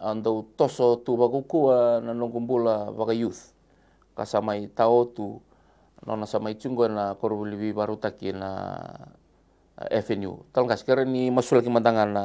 andau toso tu bakukua na nongkumbula bagai youth kasamai tau tu nona samai chunggo na korbulibi baru taki na avenue eh, tal ngas ni masul ki mandangan na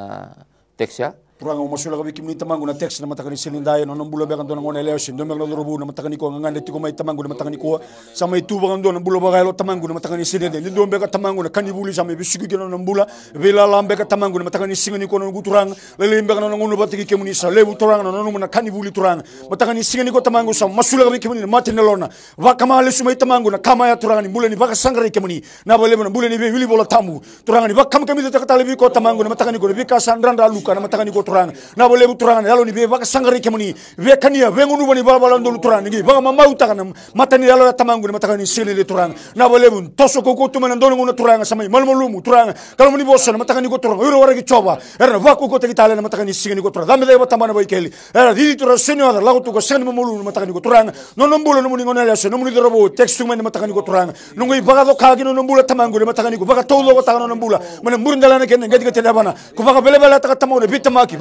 ya turanga umasula kabi kimni tamangu na text na matakani silindayan no nambulo ba kanto ngone leo sin domer lo rubu na matakani ko ngande tiko mai tamangu na matakani ko sama itu ba kanto nambulo ba kailo tamangu na matakani silinde ni dombe ka tamangu na kanibuli sama bisuki kino nambula vela lambe ka tamangu na matakani singani ko nungu turang lelimbe kana ngono ba tiki sa lebu turang na nungu kani buli turang matakani singani ko tamangu sa masula kabi kimni mate na lona wa kama le sumai tamangu na kama ya turang ni bule ni baka sangare kimni na bale na bule ni be wili bola tamu turang ni ba kam kami ta talibi ko tamangu guna matakani ko bi bika sandran da na matakani ko turana na bole buturana yalo ni be baka sangare kemuni be kania be ngunu bani balabala ndolu turana ngi baka mama utagana matani yalo ya tamangu ni mataka ni sele le turana na bole bun toso koko tumana ndolu ngunu turana samai malmalumu turana kalau ni bosa mataka ni goturana yoro waragi choba era vaku ko tagi tale na mataka ni sigani goturana dame de batamana keli era di turana senyo ada lagu tuko sen mamulu ni mataka ni goturana no nombulo nomuni ngona lesa nomuni drobo textu mena mataka ni goturana nungi baka do kagi no nombula tamangu ni mataka ni go baka tolo go tagana nombula mana murindala ne ken ngadi ke telebana ko baka bele bele taka tamone bitamaki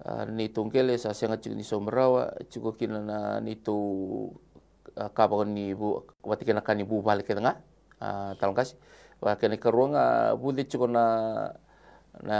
Uh, ah, ni tongkele sa senga chuk ni somrawa chuko kina na ni to uh, ah, kapa ni bu kena kani bu balik ke tengah uh, ah, talong kasi wa kene karuanga bu di chuko na na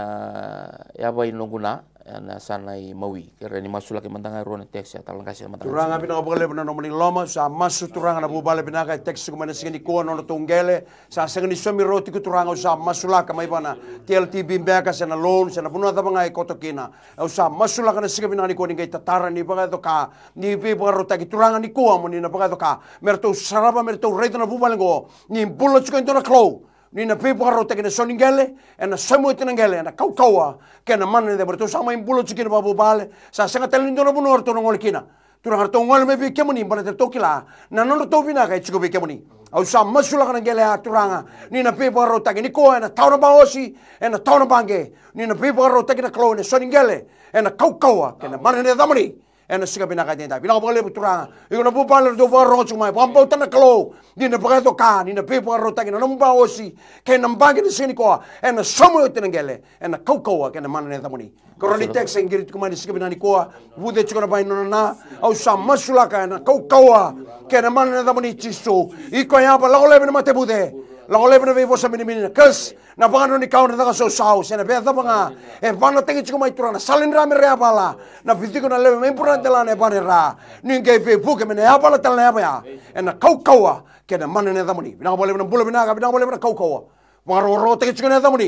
ya bai nonguna na sanai mawi kere ni ya, masula ke mantanga rona teksi atalan kasi mantanga turanga pina ko bale pina nomani loma sa masu turanga na bubale pina ka teksi ko mana signi ko no tunggele sa signi somi roti ko turanga sa masula ka mai bana TLT bimbe ka sena loan sena puna ta manga ko tokina au sa masula ka na signi pina ni ko ni ga tatara ni baga to ka ni bi baga rota ki turanga ni ko amo ni na baga to ka merto saraba merto reito na bubale go ni bullo chuko into na claw Nina pipo haro tekene soni ngele, ena semu tina ngele, ena kau kaua, kena mana de bertu sama imbulo cikina babu bale, sa senga telin dono bunu orto nongol kina. Tura harto ngol me bi kemuni, bana te tokila, na nono to bina kai ciko bi kemuni. Au sa masula kana ngele a turanga, nina pipo haro tekene ko, ena tauna ba osi, ena tauna bange, nina pipo haro tekene klo, ena soni ngele, ena kau kena mana ina damani. ένα σύγκαμπι να κάνει τα πεινά. Πάλι που τώρα, εγώ να πω πάλι το βαρό σου μα, πάμε όταν κλώ. Είναι πράγμα το κάνει, είναι πίπο αρρωτάκι, να μου πάω όσοι και να μπάγκε τη σύνικο. Ένα σώμα ότι είναι γκέλε, ένα κόκοα και ένα μάνα είναι δαμονή. Κρονιτέξ εγκυριτικού μάνι σύγκαμπι να νικόα, βούδε τσικόνα πάει νονά, αου σαμάσουλακα ένα κόκοα και ένα μάνα είναι δαμονή τσίσου. Οικοιά παλαγολέμενε ματεβούδε la ole pena ve bosa mini mini kas na pangano ni kauna taka so sau sena pe ta panga e pano tengi chiko mai turana salen ra pala na pitiko na leve mai pura tela ne pare ra ni ke pe puke me ne apala ne apaya e na kau kaua ke na mana ne damuni na bole na bule na ga na bole na kau kaua pangaro ro tengi chiko ne damuni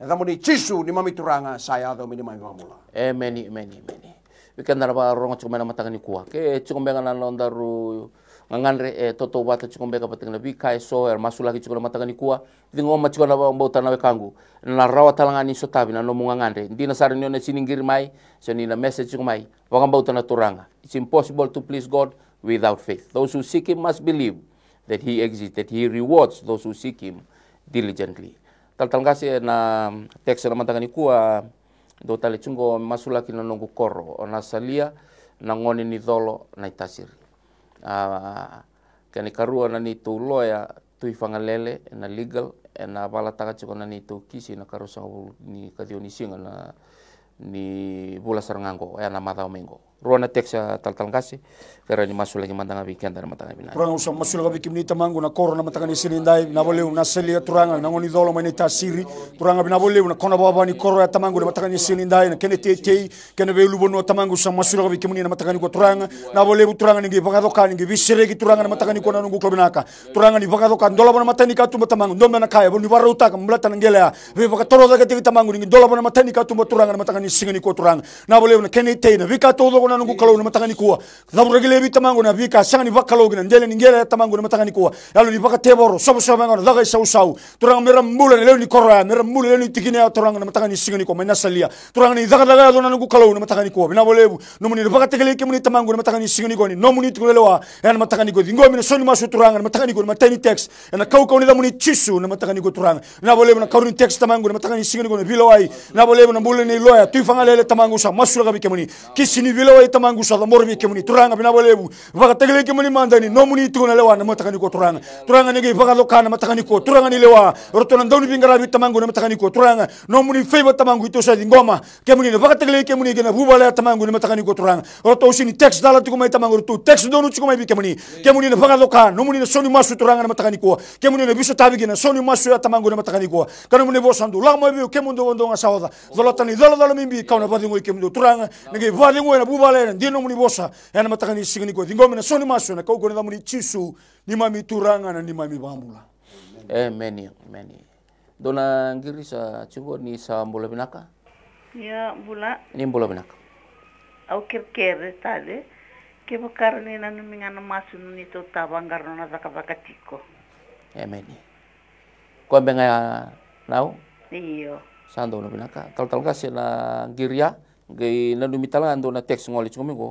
e damuni chisu ni mami turanga saya do mini mai mamula e meni meni meni kan na ba ro ngo chiko me ke chiko me na ngangandre e eh, toto wata chikombe ka patenga bi kai so er masula ki chikola matanga ni kuwa dingo ma chikola ba mbo tanawe kangu na rawa talanga ni sotabi na no munga ngandre na sare ni one siningiri mai so ni na message kumai wakamba utana turanga it's impossible to please god without faith those who seek him must believe that he exists that he rewards those who seek him diligently tal tal ngase na text na matanga ni kuwa do tale chungo masula ki na nongu koro ona salia na ngoni ni dolo na itasiri uh, kani karua na ni tu loya tui lele na legal na wala taka tsiko na ni tu kisi na karusa ni kadio ni singa na ni bula sarangango ya e na mata mengo ruana tek sa taltal kasi kara ni masul lagi matanga bikin dan matanga bina kurang usah masul lagi kimni tamangu na korona matanga ni silindai na boleh na selia turanga na ngoni dolo mani tasiri turanga bina boleh na kona baba ni koro ya tamangu na matanga ni silindai na kene te te kene be lubo tamangu sa masul lagi kimni na matanga ni ko turanga na boleh turanga ni baga doka ni turanga na matanga ni kona nungu klobinaka turanga ni baga doka dolo bona matani ka tumba tamangu na kaya boni baru utaka mulata ngelea be toro daga te tamangu ni dolo bona matani ka tumba turanga na matanga ni singa ni ko turanga na boleh na kene te na bika todo kuna nungu kalau na matangani kuwa zabu regile bi tamango na bika sangani bak kalau gina ndele ningele tamango na matangani kuwa lalu ni baka teboro sobo sobo ngana daga isau sau turang mera mbula leo ni korra mera mbula leo ni tikine turang na matangani singani ko maina salia turang ni daga daga zona nungu kalau na matangani kuwa bina bolebu no muni baka tegele ke muni tamango na matangani singani ko ni no muni tukulelewa en matangani ko dingo mina soni masu turang na matangani ko matani text en kau kau ni da muni chisu na matangani ko turang na bolebu na kauni text tamango na matangani singani ko ni bilawai na bolebu na mbula ni loya tuifanga lele tamango sa masura gabi ke muni kisini bilawa kawaita mangu sala mormi ke turanga bina bolebu vaka tegele muni mandani no muni tuna lewa na mataka niko turanga turanga nege vaka lokana mataka niko turanga ni lewa rotona ndoni bingara bi tamangu na mataka niko turanga no muni feiba tamangu ito sa ngoma kemuni muni vaka tegele ke muni gena bubala tamangu na mataka niko turanga roto usini text dala tuko mai tamangu tu text donu tuko mai bi ke muni Kemuni muni vaka lokana no muni soni masu turanga na mataka niko ke muni biso tabi gena soni masu ya tamangu na mataka niko kana muni bosandu lama bi ke ndonga sauda dolotani mimbi kauna badingo ke turanga nege badingo na bubala ndi ndino muli bosa yana matakani sigini kwa dingo mena soni maso na kauko nda muli chisu ni mami turanga na ni mami bambula eh, meni, meni. dona ngiri sa chugo ni sa mbula binaka ya bula ni mbula binaka au ker tale ke bakarne na mingana maso ni to tabangar na Eh meni. kwa benga nau iyo sando na binaka kalau kalau kasih na giriya. gay nanumitalan do na text ngolit ko ko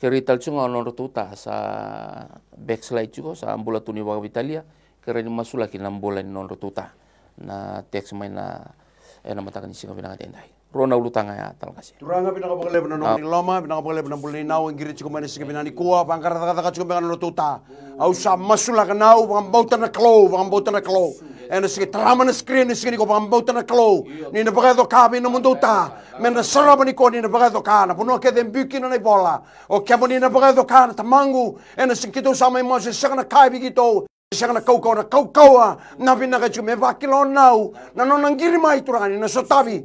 kerital chung ano rotuta sa backslide ko sa ambula tuni wa Italia keren masula kin ambulan non rotuta na text may na eh na matakan singa binangatendai Rona ulu tanga ya tal kasih. Turanga pinakapakale pa nanong ni ah. Loma, pinakapakale pa ng Bulinaw, ang girit ko manis kami nani kuha, pangkarataka-taka ko mga natuta. Aw sa masula ka nao, pang bauta na klo, pang bauta na klo. Ano sige, trama na screen, sige ko, pang bauta na klo. Ni na bagay do kabi na mundo Men na saraba ni ko, na bagay do ka, puno ka din byuki na bola. O kaya mo ni na bagay do ka, na tamangu. Ano sige, kito sa may mga, sige na kaibi kito. Siya na kaukau na kaukaua, na pinakatsu, me bakilon nau, na nonang giri mai turani, na sotavi,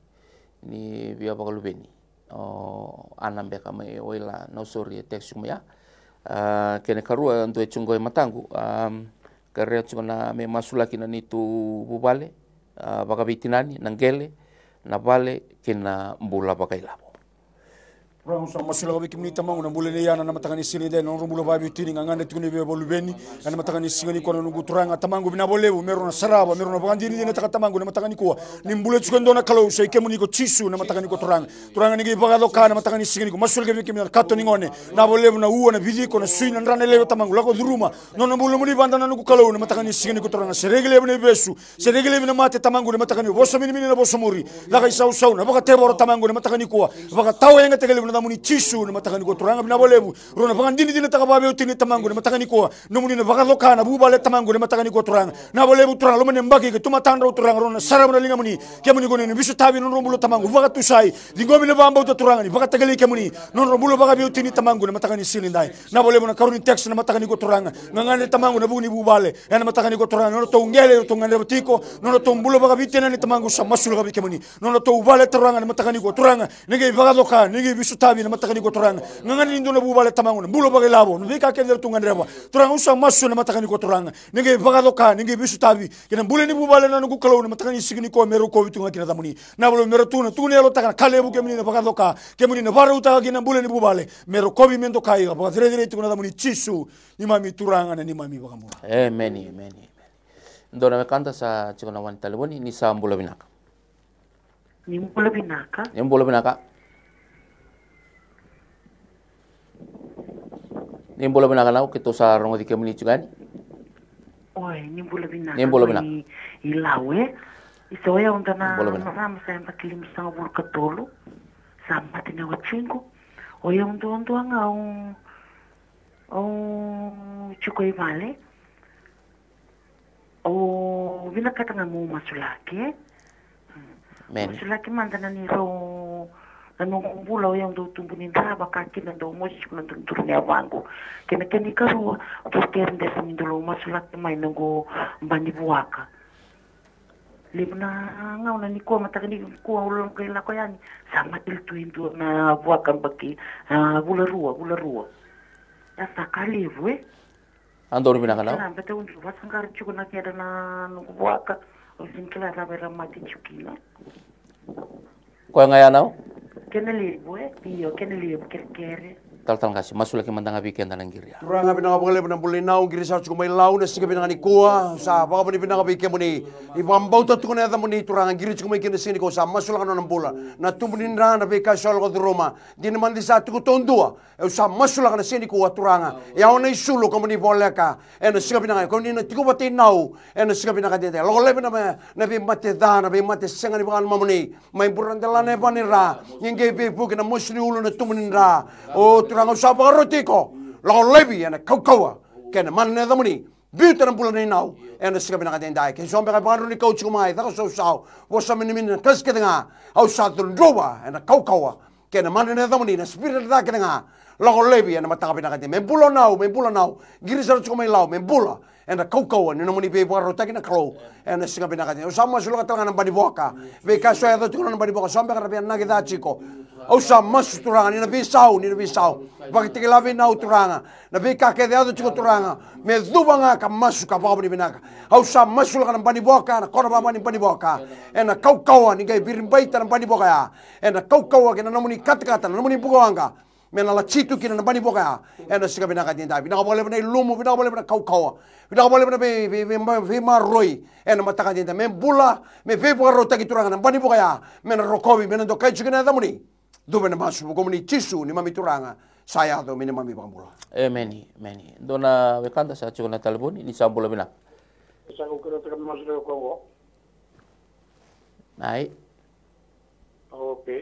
ni via baga lubeni o oh, anambe kama oila no sorry text ya uh, ah, kene karua ndo chungo matangu um, kare chungo na me masula kina nitu bubale uh, ah, baga bitinani nangele na bale kina mbula bakaila rang sa masila be kimni tamang na bulene yana na matangani sini de non rumbulo babi tini nganga ne tuni be bolubeni na matangani sini kono nungu turanga tamangu bina bolebu mero na saraba mero na bagandini de na tamangu na matangani kuwa ni mbule tsuko na kalau sei kemu niko chisu na matangani ko turanga turanga ni bagado ka na matangani sini ko masul ke kimni kato ni ngone na bolebu na uwa na bidi ko na suina na rane leo tamangu lako duruma non na bulu muli banda na nungu kalau na matangani sini ko turanga seregle be besu seregle be na mate tamangu na matangani bosa mini mini na bosa muri la kai sau sau na baga teboro tamangu na matangani kuwa baga tawe nga tegele na muni tisu na matangani ko turanga na bolebu ro na bangan dini dini taka babe utini tamangu na matangani ko na muni na bakalo ka na bubale tamangu na matangani ko turanga na bolebu turanga lo mene mbaki ke tuma tandra turanga ro na saram na linga muni ke muni ko ne bisu tabi non rombulo tamangu baka tusai dingo mene bamba uta turanga ni baka tagali ke muni non rombulo baka be utini tamangu na matangani sini dai na bolebu na karuni text na matangani ko turanga ngangane tamangu na buni bubale ya na matangani ko turanga no to ngele to ngane butiko no to mbulo baka bitena ni tamangu sa masul ga ke muni no to ubale turanga na matangani ko turanga ninge baka doka ninge bisu tabina matakani ko toranga ngangani ndo na bubala tamanguna mbulo bage labo no bika kendel tungandira ba toranga usa masu na matakani ko toranga ninge bagado ka ninge bisu tabi kina mbule ni bubala na ngu kalawu matakani sigini ko mero ko bitunga kina tamuni na bolo mero tuna tuni yalo takana kale bu kemini na bagado ka kemini na baru ta kina mbule ni bubale mero ko bi mendo kai ba dire dire tuna tamuni chisu ni mami turanga na ni mami bagamura amen amen ndo na kanta sa chikona wan taliboni ni sa mbulo binaka ni mbulo binaka ni mbulo binaka ni bula bina kanau kita usah rongo tiga minit juga kan? ni. Oh, ni bula bina. Ni bula bina. Ilau eh. Isau ya untuk na. Bula bina. Nama saya yang tak lima sama bulu ketolu. Sama tina wacinku. Oh ya untuk untuk angau. Oh, cukup imale. Oh, bina kata ngamu Masuk eh. Masulake mantan ni rong nanong bula o yang tutumbunin sa bakaki na daw mo si kung nantuntur ni awango. Kena kani karua, pusker nda sa mindulo masulat may nango banibuaka. Lima na ngaw na ni kuwa matakani kuwa ulang kay lako yan. Sama iltuin do na buakan baki bula ah, rua, bula rua. Asa kalivu eh. Andor binakalaw? Sampai tahun dua sangkar cukup nak ada na nunggu buaka. Osin kelar ramai ramai Kau yang ayah nau? كان اللي يبغي بيا وكان اللي يبكي الكاري taltal ngasi masula ke mandanga bikin tanang giria turang ha pinanga pagale panang pulin nau giri sa main lau na sika pinanga nikua sa paka pani pinanga bikin muni ipambau ta tukuna ta muni turang giri chukumai kini sini ko sa lagi kanon pula na tumbuni ra na beka shol ko droma din man di sa tuku dua, e eh, sa lagi kana sini ko Ya, e ona isulu ko muni boleka e eh, na sika pinanga ko ni na tuku pati nau e eh, na sika pinanga dite lo le pinanga na bi mate da na bi mate senga ni pangan mamuni mai buran dalane panira nginge bi bukina musni ulu na tumbuni ra o oh, tura ngau sapa roti ko lo lebi ena kau kaua kena man ne damuni biuta na bulan inau ena sika bina katen dai ke zombe kai pangaro ni kau chiku mai ta so sao wo sa min min kas ke dinga au sa tul drowa ena kau kaua kena man ne damuni na spirit da ke dinga lako lebi ana mata kapina kati mempula nau mempula nau giri sara tsukomai lau mempula ena kau kau ane namuni pei pua rota kina kau ena singa pina kati au sama sulu katanga namba di boka vei ka soya do tukana namba di boka sampe kara pia nagi dachi ko au sama su turanga nina vei sau nina vei sau vaki tiki lavi nau turanga na vei ka kede ado turanga me duba nga ka masu ka pua pani pina ka au sama sulu kana namba di boka na kora pani pani boka ena kau kau ane gai birin baita namba di boka ya ena kau kau ane namuni katikata namuni pukawanga menala chitu kina na bani boka ya sika bina katin tapi na ka bole bina lumu bina ka bole bina kau kau bina ka bole bina be be be roi e na mata katin me bula me be boka rota ki turanga na bani boka ya men na rokobi me na do kai chukina da muni do bena masu boka muni chisu ni mami turanga saya do mini mami boka bula e eh, meni meni do na we kanta sa chukina telepon ni sa bula bina sa ko kira teka masu do kau Oke. Okay.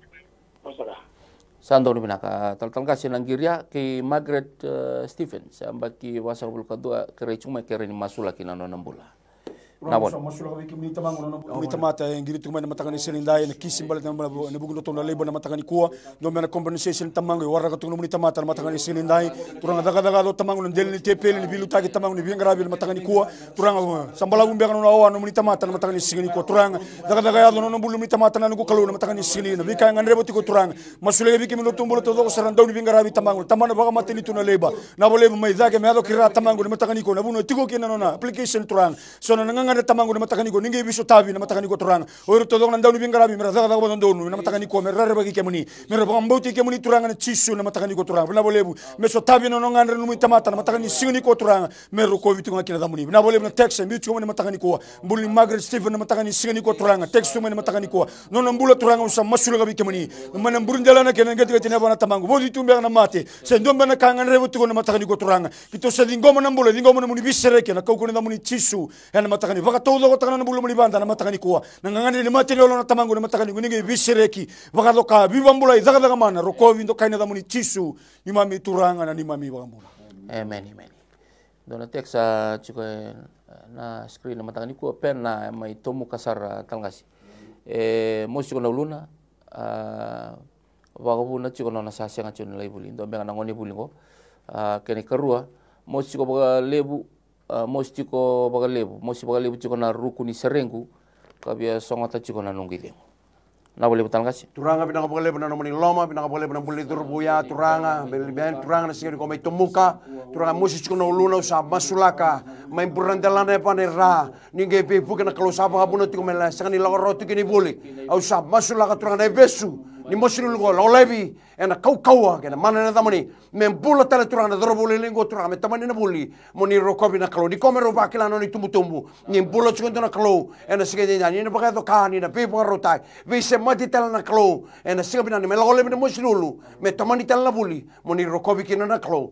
Sandor binaka taltal ka sinangiria ya, ki Margaret eh, Stevens ya, ambaki wasabul kadua kere chuma kere ni masula kinano nambula. Nabon. mitamata ngiritukuma na matangani sering dai na kisi balet na na bugun to na lebo na matangani kuwa do mena compensation tamango warra ka tungnu mitamata na matangani sering dai turang daga daga do tamango ndel ni tepel ni bilu taki tamango ni bingra bil matangani kuwa turang sambala gumbe kana awa no mitamata na matangani sering kuwa turang daga daga ya do no bulu mitamata na ngu kalu na matangani sering na bika ngandre boti ko turang masule biki milu tumbulo to do saran do ni bingra bi tamango tamana baga matini tuna leba na bolebo mai dake me ado kira tamango ni matangani ko na buno tiko kinana na application turang so na nganga ngana tamangu namataka niko ninge biso tabi namataka niko turanga oiro todo ngana ndauni bingarabi mera zaga zaga bondo nu namataka niko mera rebe ki kemuni mera bo mbauti e kemuni turanga na chisu namataka niko turanga na bolebu meso tabi no ngana nu tamata namataka ni singi niko turanga mera ko vitu ngakina damuni na bolebu na mi chuma na namataka niko mbuli magret stephen namataka ni singi niko turanga text mo namataka niko no no mbula turanga usa masula gabi kemuni mana mburundela na kena ngeti ngeti na tamangu bo ditu mbera na mate sendomba na kanga rebe na namataka niko turanga kito sa dingoma na mbula dingoma na muni bisereke na kaukona na muni chisu na namataka waka tauza waka na bulu muli banda na matakani kuwa na ngangani ni mati lolo na tamangu na matakani kuninge bisireki waka doka bibambula izaka daga mana vi ndo kaina damuni tisu ni mami turanga na ni mami bambula amen amen dona teksa chiko na screen na matakani kuwa pen na mai tomu kasara tangasi e mosi kona uluna waka buna chiko na nasasi ngachon lai buli ndo benga ngoni buli ko kene karua mosi ko lebu Eh, mosti ko bakalebu mosti bakalebu ti na ruku ni serengku, kabia songota ti ko na nunggi lengo na boleh kasi turanga pinaka boleh benar nomor loma pinaka boleh benar boleh turbuya turanga beli ben, turanga nasi kiri komai tumuka turanga musik na uluna usa masulaka main burandalan ne ra ninge pepu kena kalau sapa habuna tu komela sangan ilang roti kini boleh sa masulaka turanga na besu ni mosiru lugo lo lebi ena kau kau ke na mana na damani men bula tele tura na doro bula lingo tura me tamani na buli moni rokobi na kalo ni kome ba kila no ni tumbu tumbu ni bula chukunto na kalo ena sike ni ni na baga do kani na pe pa rotai vi se mati tele na kalo ena sike bina ni me lo lebi na mosiru lu me tamani tele na buli moni rokobi kina na kalo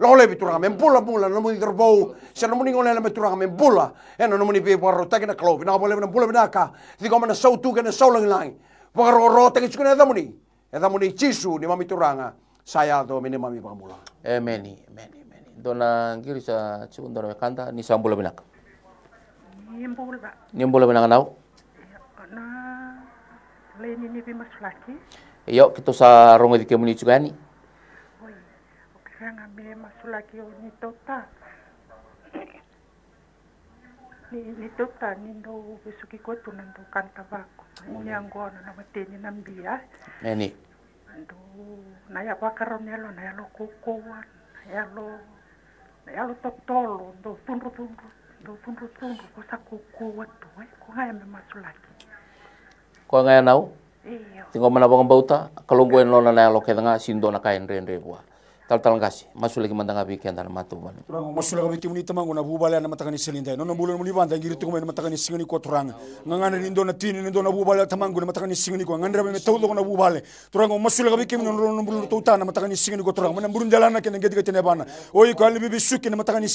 lole bitu pituranga bola bola pula, no muni terbou, se no muni ngone le pituranga me mpula, e no muni pe paro take na klobi na pole na bola na ka, ti ko mana sau tu ke na sau lang lang. Paro ro e muni chisu e ni mami turanga, saya do mini mami meni meni meni amen. Dona ngiri sa chukunda me kanta ni sa bola binaka. ni bola binaka nau. Na leni ni Yo, kita sa rongo di kemuni chukani masuk lagi oh, ini tuta. ni tuta nindo visuki kwetu nando kanta vako niangona na mateni na mbia nani ndo na ya lo na lo naya na yalo na yalo totolo ndo tunru tundu ndo tundu tundu tu. Kau tuwe masuk lagi. Kau ngaya nau Tinggal mana bangun bauta, kalau gue nona naya lo kedanga sindo nakain rendre bua. Tal-tal ngasi masula ki mandanga bi dalam matu bale Turang masula ka bitimuni tamang na bubala na mataka ni No na bulan muli banda ngiri tukumai na mataka ni singani ko turang. Ngangana ni ndona tini ni ndona bubala tamang na mataka ni singani ko. Ngandra me tawlo na bubale. Turang masula ka bikim no no bulan tauta na mataka ni singani ko turang. Mana burun jalana ke ngedi ka bana. Oi ko ali bibi suki na mataka ni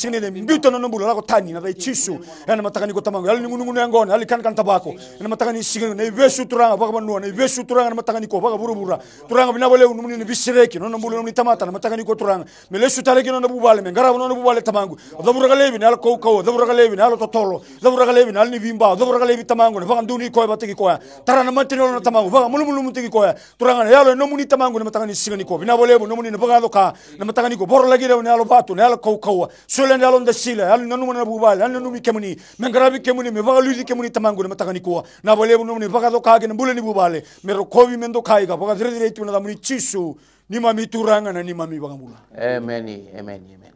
no bulan ko tani na dai chisu. Ya na mataka ni ko tamang. Ali ngungu ngungu ngon ali kan kan tabako. Ya na mataka ni singani na ibesu turang baka banua na ibesu turang na mataka ni ko buru burubura. Turang binabale ni bisireki no no bulan ni tamata na ni ko turanga mele shutale kino nabu bale me ngara no bale tamangu zabu ragale bi nal ko ko zabu ragale bi nal to tolo zabu ragale bi nal ni bimba zabu ragale bi tamangu ne fanga nduni ko ba tiki ko ya tarana mantino no tamangu fanga mulu mulu mutiki ko ya turanga ya lo no muni tamangu ne matangani singani ko bina bole bo no muni ne baga do ka ne matangani ko bor lagi ne yalo batu ne yalo ko ko sule ne yalo nda sile yalo nanu na bu bale yalo numi kemuni me ngara bi kemuni me fanga luzi kemuni tamangu ne matangani ko na bole bo no muni baga do ka ke ne bule ni bu bale me ro ko bi me ndo kai ga baga dire dire tu na muni chisu ni mami turangana ni mami bangamulan amen amen amen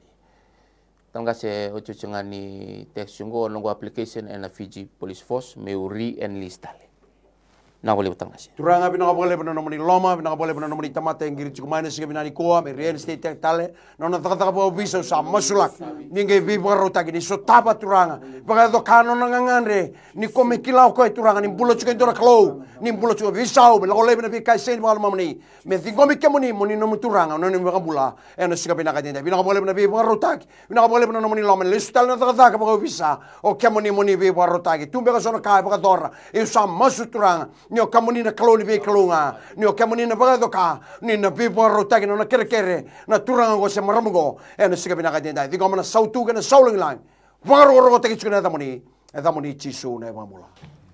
tanga se ocho changani text jungo longo application and a Fiji police force meuri enlistale na wale utang nasi. Turanga pina ka bole pina nomoni loma, pina ka bole pina nomoni tamate, ngiri chukumane sige pina nikoa, me real estate yang tale, eh, na tak tak boleh pa visa masulak, ninge vipa rota gini, so tapa turanga, Bagai do kano na ngangare, ni kilau koe turanga, ni bulo turaklow, indora klou, ni bulo chuka visau, bela kole pina pika sen baka loma mani, me thingo mi kemoni, moni nomu turanga, noni mi bula, e na sige pina ka dinda, pina ka bole pina vipa rota, pina ka bole pina nomoni loma, le sutal na taka taka visa, o kemoni moni tumbe ka sona kai baka dora, e eh, sa masuturanga, nio kamuni na kaloli be kalunga nio kamuni na baga doka ni na be bo rotagi na kere kere na turanga go se maramugo e na siga ka dendai di gomana sautu ga na sauling line wangaro ro tagi chukuna moni e tamoni e chisu na ba mula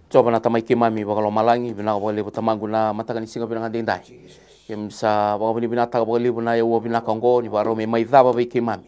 coba na tamai kemami lo malangi bina bagale tamagu na mata ni bina binaka dendai kemsa bagale bini bina buna ya wo binaka ngo ni baro me maidaba be kemami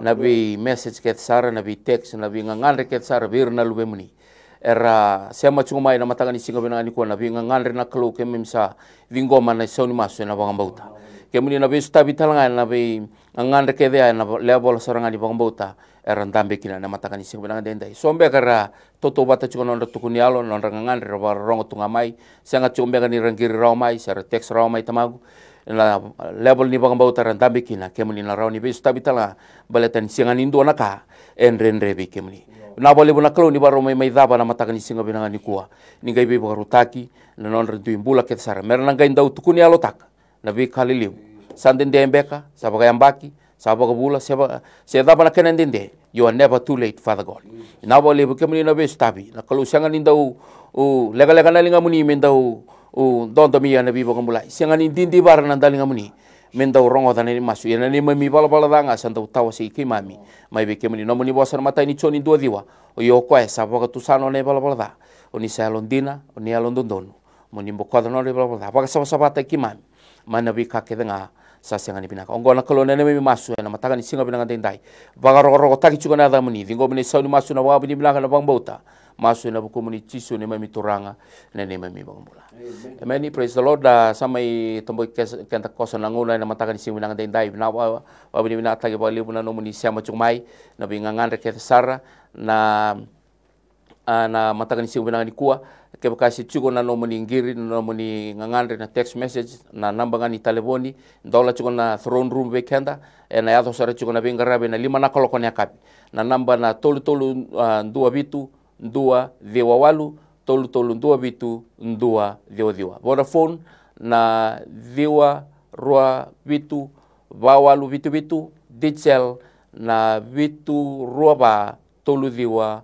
na be message ket sara na text nabi be ngangan ket sara bir lube muni era se ama chunga mai na matanga ni singa bena ni kona vinga ngandre na klo ke memsa vingo mana soni maso na banga bauta ke muni na besu tabi ngai na be ngandre ke de na le bol ni bauta era ndambe kina na matanga ni bena denda sombe kara toto bata chunga non tu kuni alo non ranga ngandre ro rongo tunga mai sanga chumbe ni rangiri rao mai sara tex rao mai tamagu la level ni bangba bauta ndambe kina kemuni na rao ni besu tabi talanga baleta ni singa ni ndona ka enrenre be kemuni na bole bona klo ni baro mai mai daba na mataka ni singa bina ngani kuwa ni gai be baro taki na non rendu imbula ket sara mer na gai ndau tukuni alo tak na be kali liu sande ndembeka sabaga yambaki sabaka bula seba se daba na kena ndende you are never too late father god na bole bu kemni na be stabi na klo sanga ni ndau o lega lega na linga muni mendau o don do mi ya na bi boga mulai sanga ni dindi bar na ndalinga muni menda urongo dhanani masu yana ni mami bala bala danga sanda utawa si ki mami mai beke mani nomu ni bosan mata ni choni dua diwa o yo kwa esa baka tusano ne bala bala da o ni sa londina o ni alondon donu mo ni mbokwa dano ne bala bala da baka saba saba ki mami mana bi ka ke danga sasa ngani binaka ongo na kalo nene mimi masu na mataka ni singa binaka dendai baka rogo rogo taki chukana dhamuni vingo bini sauni masu na wabi ni binaka na bangbauta maso na muni tiso ne mami turanga ne ne mami mula. amen ni praise the lord da sama i tombo kenta koso na ngula na mataka ni simu na ngai dai na wa wa na tagi ba libu na no muni siama chumai na binga ngandre ke sara na na mataka ni simu na ni kuwa ke bekasi chugo na nomo ni ngiri na nomo ni ngangandre na text message na namba ngani teleponi ndola chugo na throne room bekenda e na yado sara chugo na bengarabe na lima na koloko akapi na namba na tolu tolu uh, ndua bitu ndua dhiwa walu tolu tolu ndua bitu ndua dhiwa dhiwa Vodafone na dhiwa rua bitu vawalu bitu bitu digital na bitu rua ba tolu dhiwa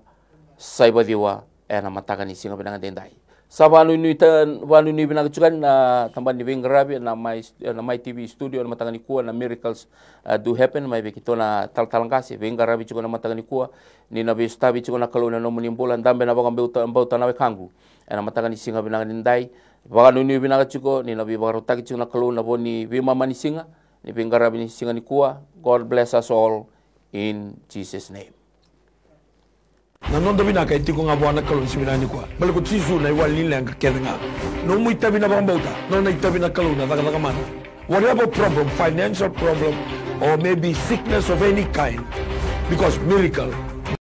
saiba dhiwa ena mataka ni singa benanga tendai sa wanu ni tan wanu ni bina chukan na tamban ni rabi na mai eh, na mai tv studio na matangani kuwa na miracles uh, do happen mai bekito na tal talangasi rabi chukan na matangani kuwa ni na be stabi na kaluna no nimbulan ndambe na bagam beuta beuta na kangu na eh, matangani singa bina nindai wanu ni bina chuko ni na be barutak na kaluna bo ni bi mama ni singa ni bengrabi ni singa ni god bless us all in jesus name nanondo bina ka itiko nga buana kalo ni kwa bali ko tisu na iwa lila nga kedenga no mu itabi na bambota no na itabi na kalo na daga daga whatever problem financial problem or maybe sickness of any kind because miracle